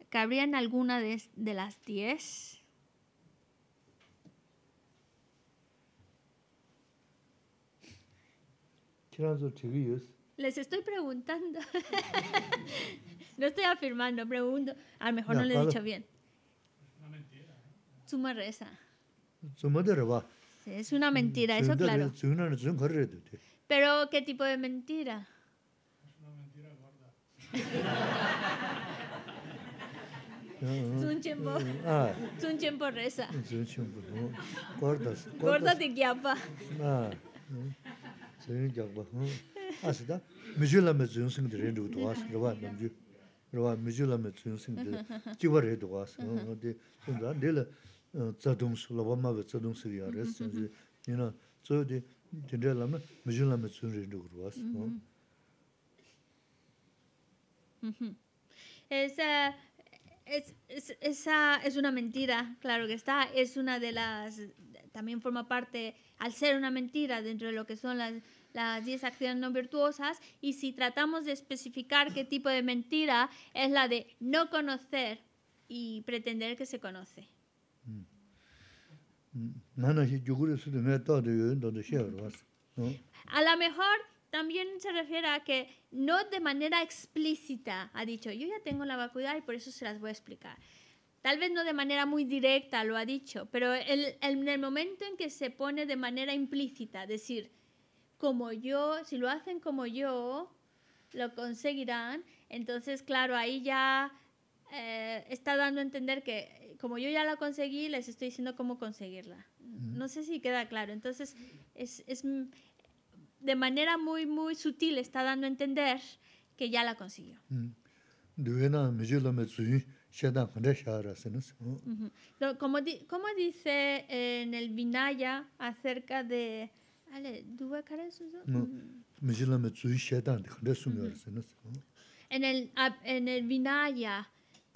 ¿Cabría en alguna de, las 10? Les estoy preguntando. no estoy afirmando, pregunto. A lo mejor no, no le he dicho bien suma reza. Suma de reba. Es una mentira, eso claro. Pero, ¿qué tipo de mentira? Es una mentira gorda. Tsunchenpo. Ah, ah. un tiempo reza. tiempo, Gordas. Gordas de gyapa. Ah. Tsun gyapa. Asida. me lama tsun sing de rendu duwas. Rwa namju. Rwa miju lama tsun sing de. Jiwa re duwas. De. De la. Esa, es, es, esa es una mentira, claro que está, es una de las, también forma parte, al ser una mentira dentro de lo que son las las 10 acciones no virtuosas y si tratamos de especificar qué tipo de mentira es la de no conocer y pretender que se conoce. A lo mejor también se refiere a que no de manera explícita ha dicho, yo ya tengo la vacuidad y por eso se las voy a explicar. Tal vez no de manera muy directa lo ha dicho, pero en el, el momento en que se pone de manera implícita, decir, como yo, si lo hacen como yo, lo conseguirán, entonces claro, ahí ya eh, está dando a entender que como yo ya la conseguí, les estoy diciendo cómo conseguirla. No sé si queda claro. Entonces, es, es de manera muy, muy sutil está dando a entender que ya la consiguió. ¿Cómo Como, dice en el Vinaya acerca de... En el, ah, en el Vinaya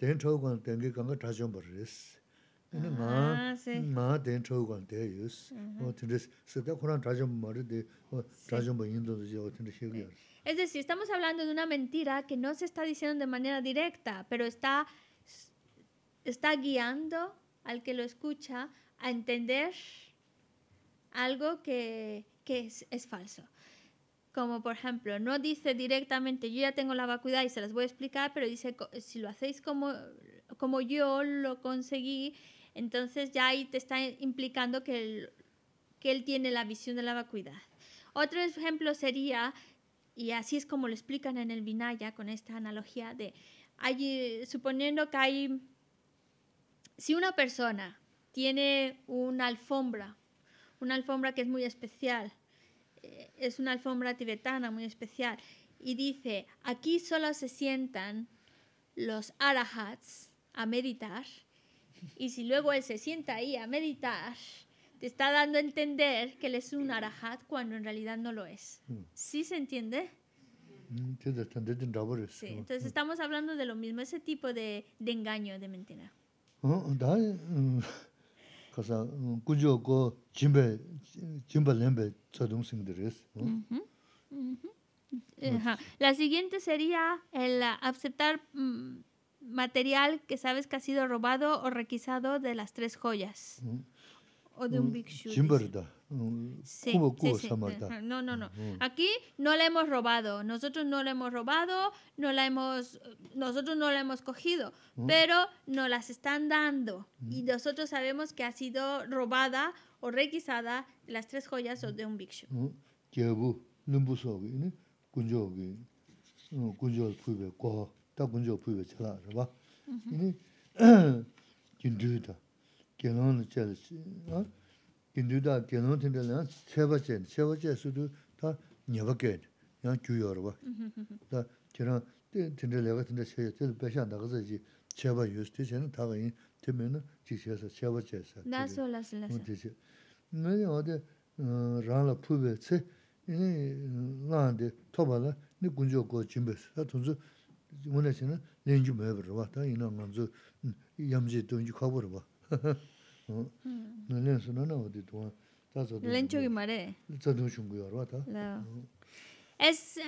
Es decir, estamos hablando de una mentira que no se está diciendo de manera directa, pero está, está guiando al que lo escucha a entender algo que, es falso como por ejemplo, no dice directamente yo ya tengo la vacuidad y se las voy a explicar, pero dice si lo hacéis como, como yo lo conseguí, entonces ya ahí te está implicando que él, que él tiene la visión de la vacuidad. Otro ejemplo sería, y así es como lo explican en el Vinaya con esta analogía de, suponiendo que hay, si una persona tiene una alfombra, una alfombra que es muy especial, eh, es una alfombra tibetana muy especial, y dice, aquí solo se sientan los arahats a meditar, y si luego él se sienta ahí a meditar, te está dando a entender que él es un arahat cuando en realidad no lo es. Mm. ¿Sí se entiende? Mm, entonces mm. estamos hablando de lo mismo, ese tipo de, de engaño, de mentira. Oh, la siguiente sería el aceptar mm, material que sabes que ha sido robado o requisado de las tres joyas o de un big no, no, no. Aquí no la hemos robado. Nosotros no la hemos robado, no la hemos, nosotros no la hemos cogido, pero nos las están dando. Y nosotros sabemos que ha sido robada o requisada las tres joyas de un ¿Ah? 근두다 게노 템벨나 세바체 세바체 수도 다 녀밖에 나 주요로 봐. 저런 데 드는 내가 근데 세요. 그 배시 안 나가서지. 제바 유스티 저는 다 거의 되면은 지셔서 제바 제서. 나솔라슬라스. 네 어디 라라 푸베체 이 라데 토발라 니 군조 거 짐베스. 다 돈주 오늘에서는 렌지 매버 봐. 다 이런 건지 염지 돈지 커버 봐. Es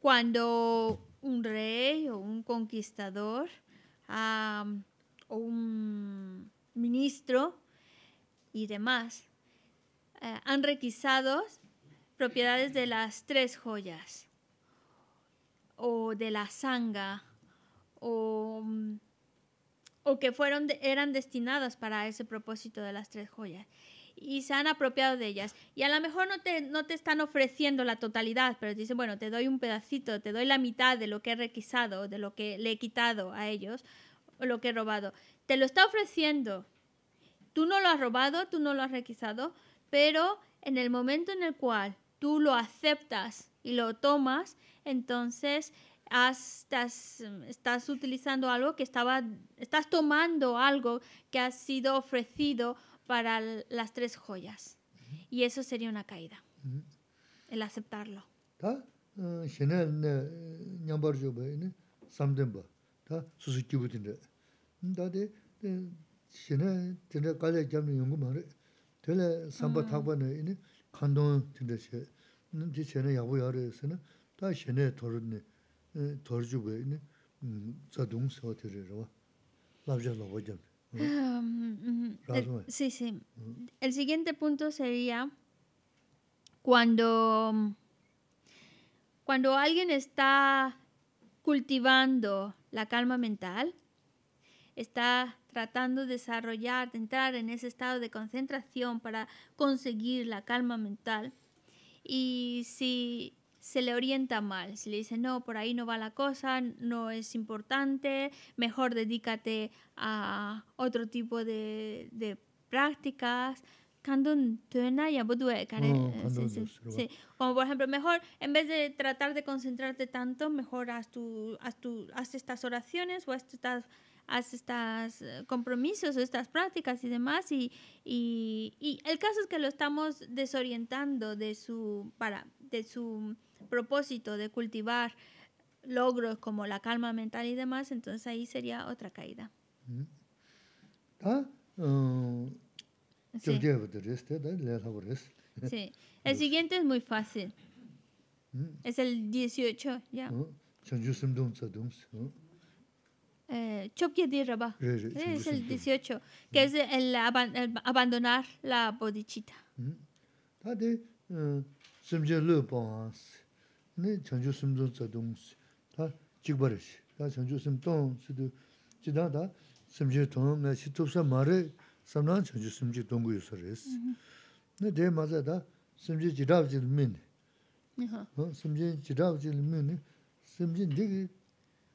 cuando un rey o un conquistador o un ministro y demás eh, han requisado propiedades de las tres joyas o de la sanga o mm, o que fueron eran destinadas para ese propósito de las tres joyas y se han apropiado de ellas. Y a lo mejor no te, no te están ofreciendo la totalidad, pero te dicen, bueno, te doy un pedacito, te doy la mitad de lo que he requisado, de lo que le he quitado a ellos, o lo que he robado. Te lo está ofreciendo. Tú no lo has robado, tú no lo has requisado, pero en el momento en el cual tú lo aceptas y lo tomas, entonces Has, mm, estás, utilizando algo que estaba, estás tomando algo que ha sido ofrecido para las tres joyas. Y eso sería una caída, el aceptarlo. Eh, Sí, sí. El siguiente punto sería cuando, cuando alguien está cultivando la calma mental, está tratando de desarrollar, de entrar en ese estado de concentración para conseguir la calma mental. Y si se le orienta mal, se le dice, no, por ahí no va la cosa, no es importante, mejor dedícate a otro tipo de, de prácticas. Como por ejemplo, mejor en vez de tratar de concentrarte tanto, mejor haz, tu, haz, estas oraciones o haz estas estos eh, compromisos o estas prácticas y demás. Y, y, y, el caso es que lo estamos desorientando de su, para, de su propósito de cultivar logros como la calma mental y demás, entonces ahí sería otra caída. Mm. Ah, uh, este, el siguiente es muy fácil. Mm. Es el 18, ya. es el 18, mm. que es el, el abandonar la bodichita. Ah, uh, 네 전주 숨존자 동시 다 직벌이시 다 전주 숨동 수도 지나다 심지 동에 시톱사 말에 선한 전주 숨지 동구 요소레스 네 대마자다 심지 지라우지 민 네하 어 심지 지라우지 민 심지 디기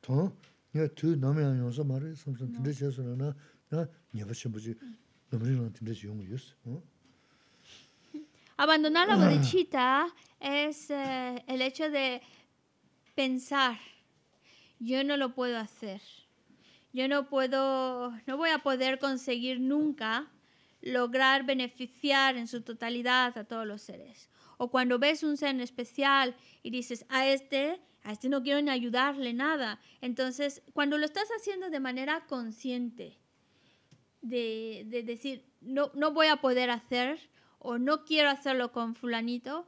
토 네투 남양 요소 말에 선선 드르셔서나 나 녀버심 부지 너무 이런 드르시 용을 요소 어 아반도나라 es eh, el hecho de pensar, yo no lo puedo hacer, yo no puedo, no voy a poder conseguir nunca lograr beneficiar en su totalidad a todos los seres. O cuando ves un ser en especial y dices, a este, a este no quiero ni ayudarle nada. Entonces, cuando lo estás haciendo de manera consciente, de, decir, no, no voy a poder hacer o no quiero hacerlo con fulanito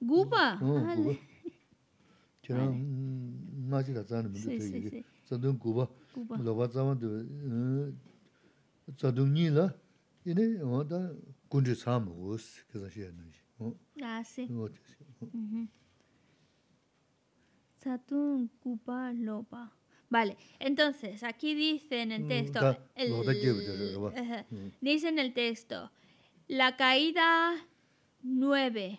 Gupa. Guba. Chira nachi ka tsani mendo te yige. Tsadung guba. Loba oh, tsama de tsadung nyi la ine oda kunji tsama us kesa shiya nashi. Ah, sí. Tsadung oh. guba loba. Vale, entonces aquí dice en el mm, texto. El, mm. dice en el texto. La caída 9.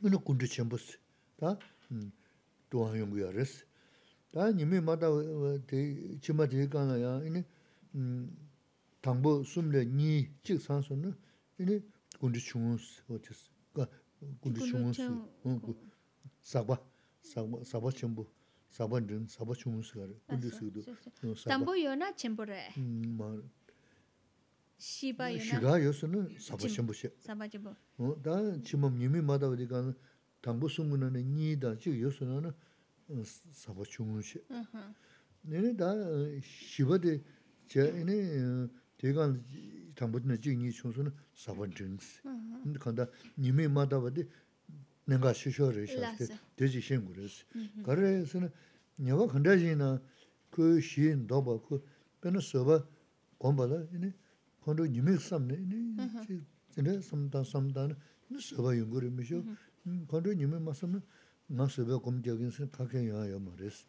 누누 군드 쳔부스 다 도와 용구야레스 다 님이 마다 데 치마 데 간나야 이니 음 당부 숨레 니 직산소는 이니 군드 쳔부스 오체스 가 군드 쳔부스 사과 사과 쳔부 사반 사바 쳔부스 가 군드 쳔부 당부 요나 쳔부레 Shiba yu na? Shiba yu su nu saba chenpo shek. Saba chenpo. Daa chimam nimi madawa 사바충무시 kaan tangbo sungu na nii daa chik yu su nu na saba chungun shek. Aha. Nini daa shiba di jaa ini tei kaan tangbo chik nii chungu su nu saba chungun Nini nenga shisho shengu ku ku pena kondo yimik samne, zine samdan samdan, ni soba yungori misho, mm, kondo yimik masamne, nga soba gomjagin sin kaken yaa yaa ma res.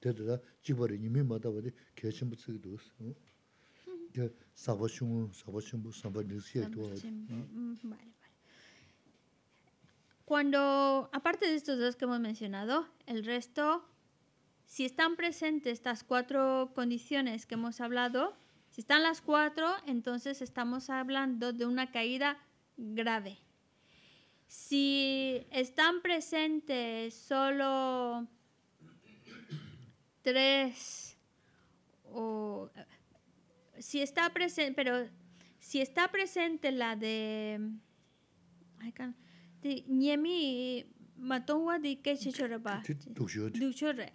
Tete da jibari yimik matawa de kachinbu tsik dus. De saba chungu, saba chungu, saba nisiya tuwa. Mm. Mm, vale, vale. Cuando, aparte de estos dos que hemos mencionado, el resto, si están presentes estas cuatro condiciones que hemos hablado, si están las cuatro, entonces estamos hablando de una caída grave. Si están presentes solo tres o si está presente, pero si está presente la de Niemi Matongwa di kechechoraba. Duchore.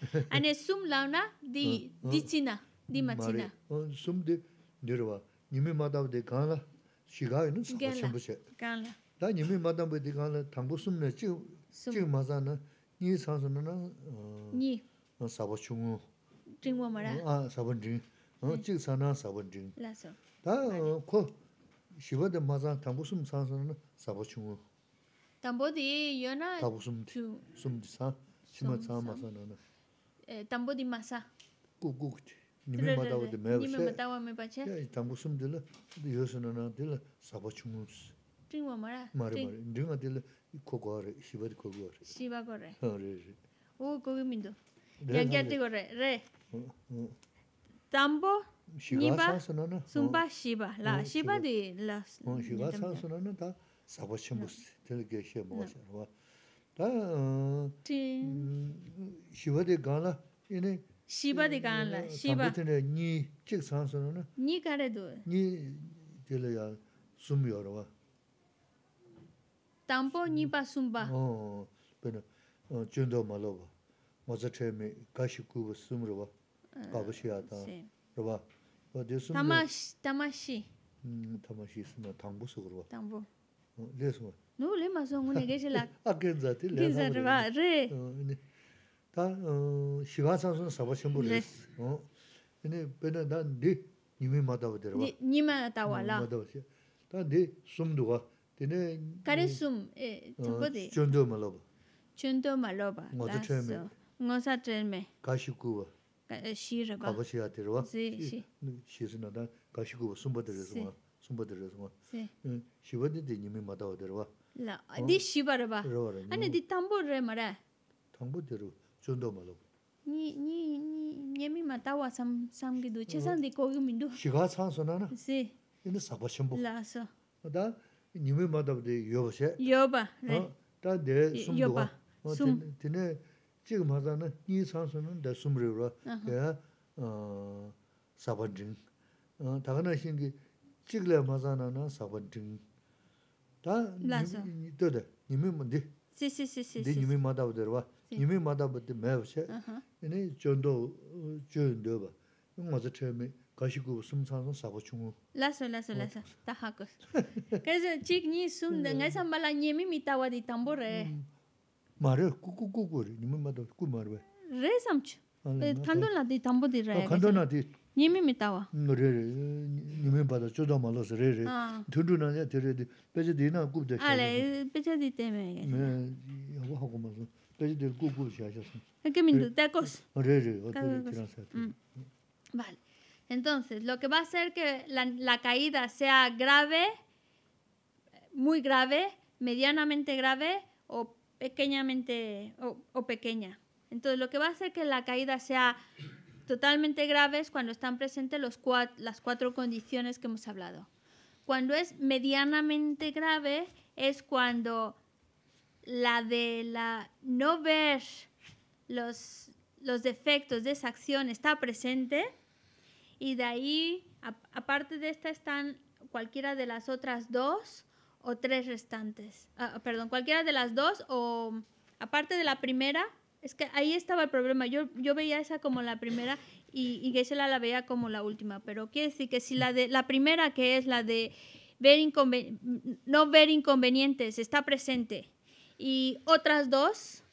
sum launa di ah, ah. dichina. Di matsi na? Sump di nirwa, nimi madawa di kaa nga, shigaayi nu saba chungpa che. Kaa nga. Da nimi madawa di kaa nga, tangpo sumne, chik maza na, nyi saansana na saba chungu. Tringwa mara? A saban chingi, chik saana a saban chingi. Lazo. Da koo, nime matawa de mewa se, tambu sum dila, yosana na dila saba chungu su. Dringwa mara? Mara mara, dringwa dila koko are, shiba di koko are. Shiba go re? Ha, re re. Oo, koko mindo. re, nipa, sumpa, shiba. La, shiba la. Shiba gana, Shiba di ka'anla, mm-hmm. shiba. Kambe tene, nyi, chik san suno na. Nyi kare duwa. Nyi, tene ya sumyo rwa. Tampo, nyi pa, sumba. Oh, uh, wa. me, kashi tamashi. tamashi, 다 시가 산선 사바 심부레스 어 근데 베나 난디 님이 마다고 들어 님이 마다와라 마다고 시 숨도가 되네 가레숨 에 저거데 존도 말로바 존도 말로바 뭐도 처음에 뭐사 처음에 가시구와 시르바 가보시야 들어와 시 시즈나다 가시구와 숨바들에서 뭐 숨바들에서 뭐 시버데 님이 라 아디 시바르바 아니 디 탐보레 마라 탐보데로 chundo ma lo. Ni, ni, ni, nyemi ma tawa sam, sam gido, che san di kogyo mi ndu. Shiga chan su na na? Si. Ina sakwa shimbo. La so. Da, nyemi ma tawa di yoba she. Yoba, re. Da, de sum duwa. Yoba, sum. Tine, chig ma na, nyi chan da na na, 니미 마다부터 매우셰 니 쫀도 쫀도바 응마서 처음에 가시고 숨산서 사고 중고 라서 라서 라서 타하코스 그래서 치크니 숨데 가산발라 니미 미타와디 탐보레 마레 쿠쿠쿠쿠 니미 마다 쿠 마르베 레삼치 탄돌라디 탐보디 탄돌라디 니미 미타와 노래 님이 바다 쪼다 말어서 레레 둔둔나냐 데레디 베제디나 쿠데 아레 베제디 때문에 네 하고 하고 ¿Qué mm. Vale. Entonces, lo que va a hacer que la, caída sea grave, muy grave, medianamente grave o pequeñamente o, o, pequeña. Entonces, lo que va a hacer que la caída sea totalmente grave es cuando están presentes los cuatro, las cuatro condiciones que hemos hablado. Cuando es medianamente grave es cuando la de la no ver los, los defectos de esa acción está presente y de ahí, aparte de esta, están cualquiera de las otras dos o tres restantes. Ah, ah, perdón, cualquiera de las dos o aparte de la primera, es que ahí estaba el problema. Yo, yo veía esa como la primera y, y la veía como la última, pero quiere decir que si la, de, la primera que es la de ver no ver inconvenientes está presente y otras dos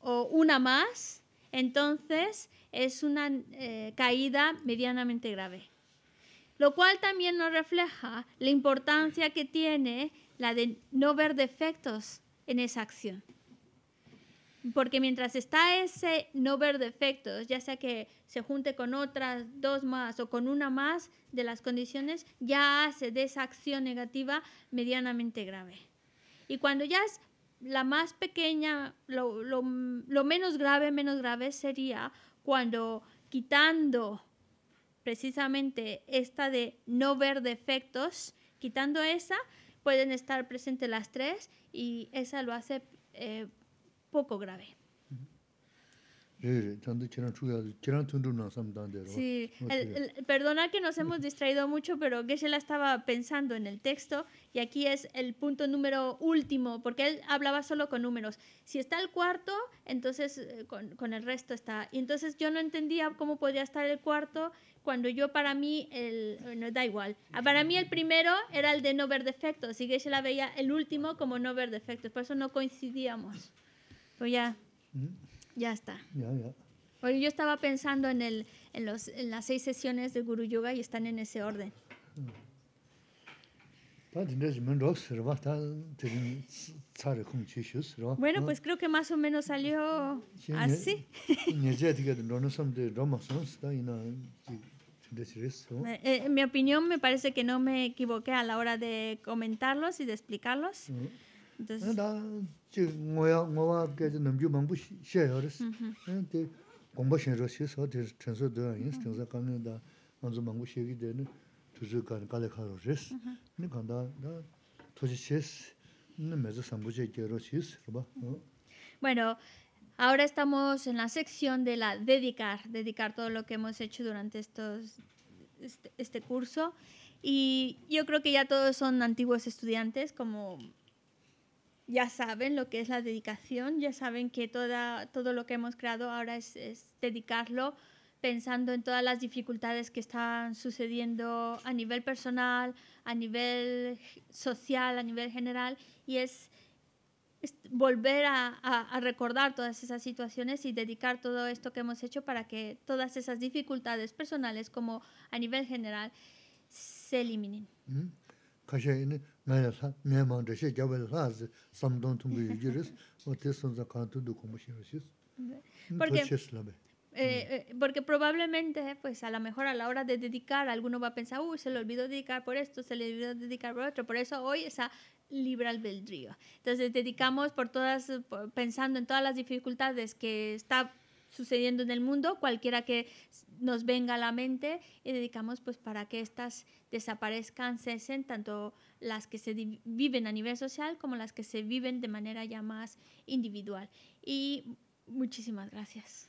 o una más, entonces es una eh, caída medianamente grave. Lo cual también nos refleja la importancia que tiene la de no ver defectos en esa acción. Porque mientras está ese no ver defectos, ya sea que se junte con otras dos más o con una más de las condiciones, ya hace de esa acción negativa medianamente grave. Y cuando ya es la más pequeña, lo, menos grave, menos grave sería cuando quitando precisamente esta de no ver defectos, quitando esa, pueden estar presentes las tres y esa lo hace eh, poco grave. Sí, el, el, perdona que nos hemos distraído mucho, pero Geshe-la estaba pensando en el texto y aquí es el punto número último, porque él hablaba solo con números. Si está el cuarto, entonces eh, con, con, el resto está. Y entonces yo no entendía cómo podía estar el cuarto cuando yo para mí, el, eh, no da igual, ah, para mí el primero era el de no ver defectos y Geshe-la veía el último como no ver defectos, por eso no coincidíamos. Pues ya. Ya está. Ya, yo estaba pensando en, el, en, los, en las seis sesiones de Guru Yoga y están en ese orden. Mm. Bueno, pues creo que más o menos salió así. en mi opinión, me parece que no me equivoqué a la hora de comentarlos y de explicarlos. Mm. Bueno, ahora estamos en la sección de la dedicar, dedicar todo lo que hemos hecho durante este, este curso y yo creo que ya todos son antiguos estudiantes como ya saben lo que es la dedicación, ya saben que toda, todo lo que hemos creado ahora es, dedicarlo pensando en todas las dificultades que están sucediendo a nivel personal, a nivel social, a nivel general, y es, volver a, recordar todas esas situaciones y dedicar todo esto que hemos hecho para que todas esas dificultades personales como a nivel general se eliminen. Mm, porque eh, mm. eh, porque probablemente, pues a lo mejor a la hora de dedicar, alguno va a pensar, uy, se le olvidó dedicar por esto, se le olvidó dedicar por otro. Por eso hoy esa libre albedrío. Entonces dedicamos por todas, pensando en todas las dificultades que está sucediendo en el mundo, cualquiera que nos venga a la mente, y dedicamos pues para que estas desaparezcan, cesen, tanto las que se viven a nivel social como las que se viven de manera ya más individual. Y muchísimas gracias.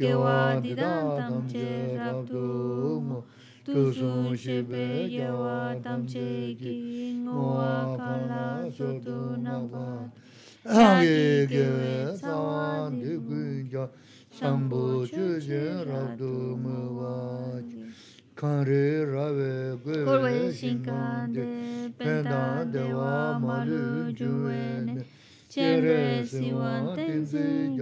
gyawa didan tamche rabdu mu, tusun shibe gyawa tamche ki, nguwa kala sotu nabwan, agi gyawa sawan di gunja, sambu chuche rabdu mu shinkande, pendan dewa malu juwene, chenre siwan tenzi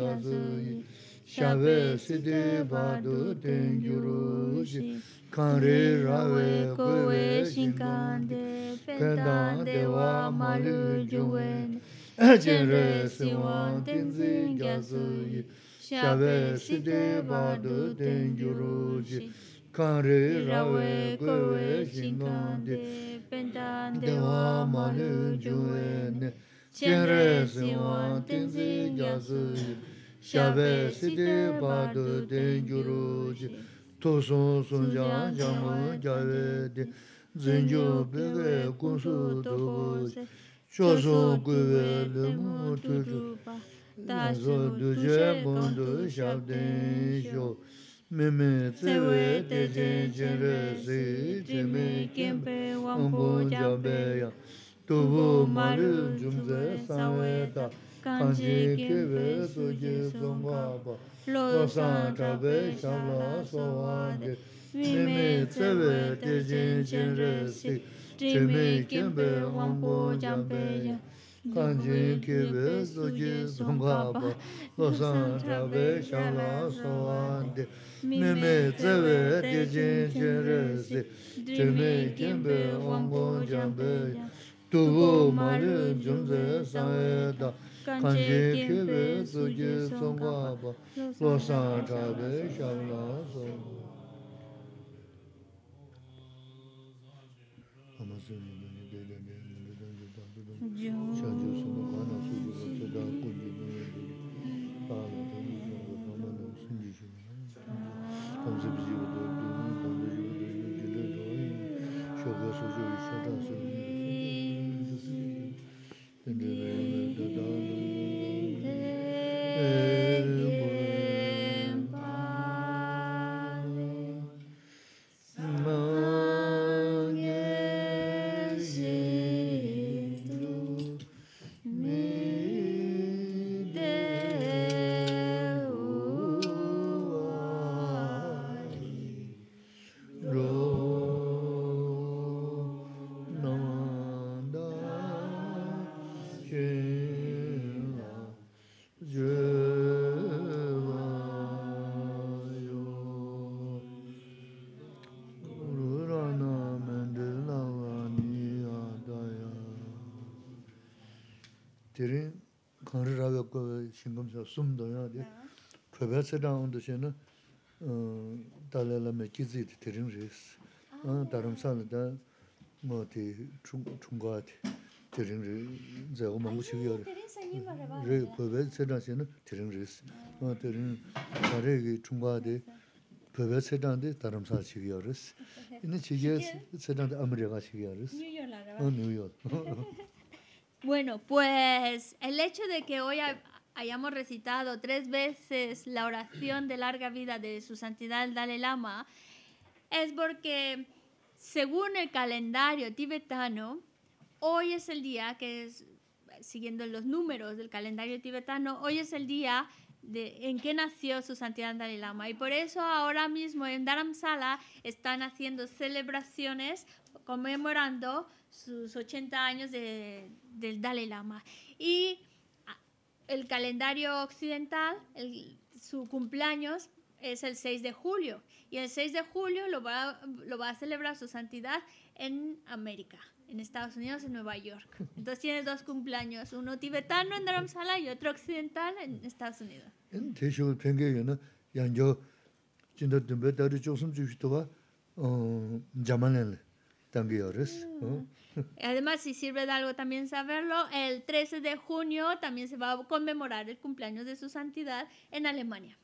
Shave sidi badu ten gyuru shi Kanri rave kowe shinkande Pendan dewa malu juwen Jenre siwan tenzi gyasu yi Shave sidi badu ten gyuru shi Kanri rave kowe shinkande Pendan dewa malu juwen Jenre siwan tenzi gyasu śyāpe siddhi pādu tengyū rūcī tu sō sō jāṋ jāṋ jāve tī dzingyū bhikku sūtō hūcī śyō sō kūve dhammū tu sūtī dāśi mū sūjē pāndu śyāpe tenśyō mē mē tsēvē tējē jē tu kanji kimpe suje songpa lo san trape shangla sowa de, vime te jen jen re si, wangpo jampe ya, kanji suje songpa lo san trape shangla sowa de, vime te jen jen re si, wangpo jampe ya, maru jumze sae kanje kebe suje 숨도요. yaa di, kubhaya tsidhaa undu xe na dalai lamay kizi di tirin riz. Ah. Ah, Dharamsaani da maa di chungaa di tirin riz, zay u mangu xigi yaa ri, Bueno, pues el hecho de que hoy hayamos recitado tres veces la oración de larga vida de su santidad el Dalai Lama, es porque según el calendario tibetano, hoy es el día que es, siguiendo los números del calendario tibetano, hoy es el día en que nació su santidad Dalai Lama. Y por eso ahora mismo en Dharamsala están haciendo celebraciones conmemorando sus 80 años del Dalai Lama. Y el calendario occidental, el, su cumpleaños es el 6 de julio y el 6 de julio lo va, lo va a celebrar su santidad en América, en Estados Unidos, en Nueva York. Entonces tiene dos cumpleaños, uno tibetano en Dharamsala y otro occidental en Estados Unidos. Además, si sirve de algo también saberlo, el 13 de junio también se va a conmemorar el cumpleaños de su santidad en Alemania.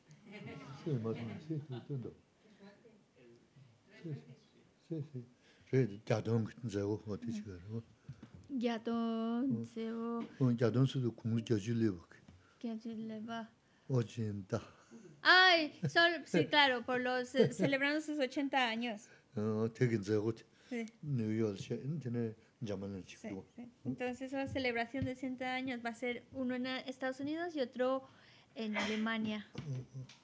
Sí, sí, Sí, sí, sí, claro, por los eh, celebrando sus 80 años. Ah, entonces la celebración de 100 años va a ser uno en Estados Unidos y otro en Alemania. Mm, mm.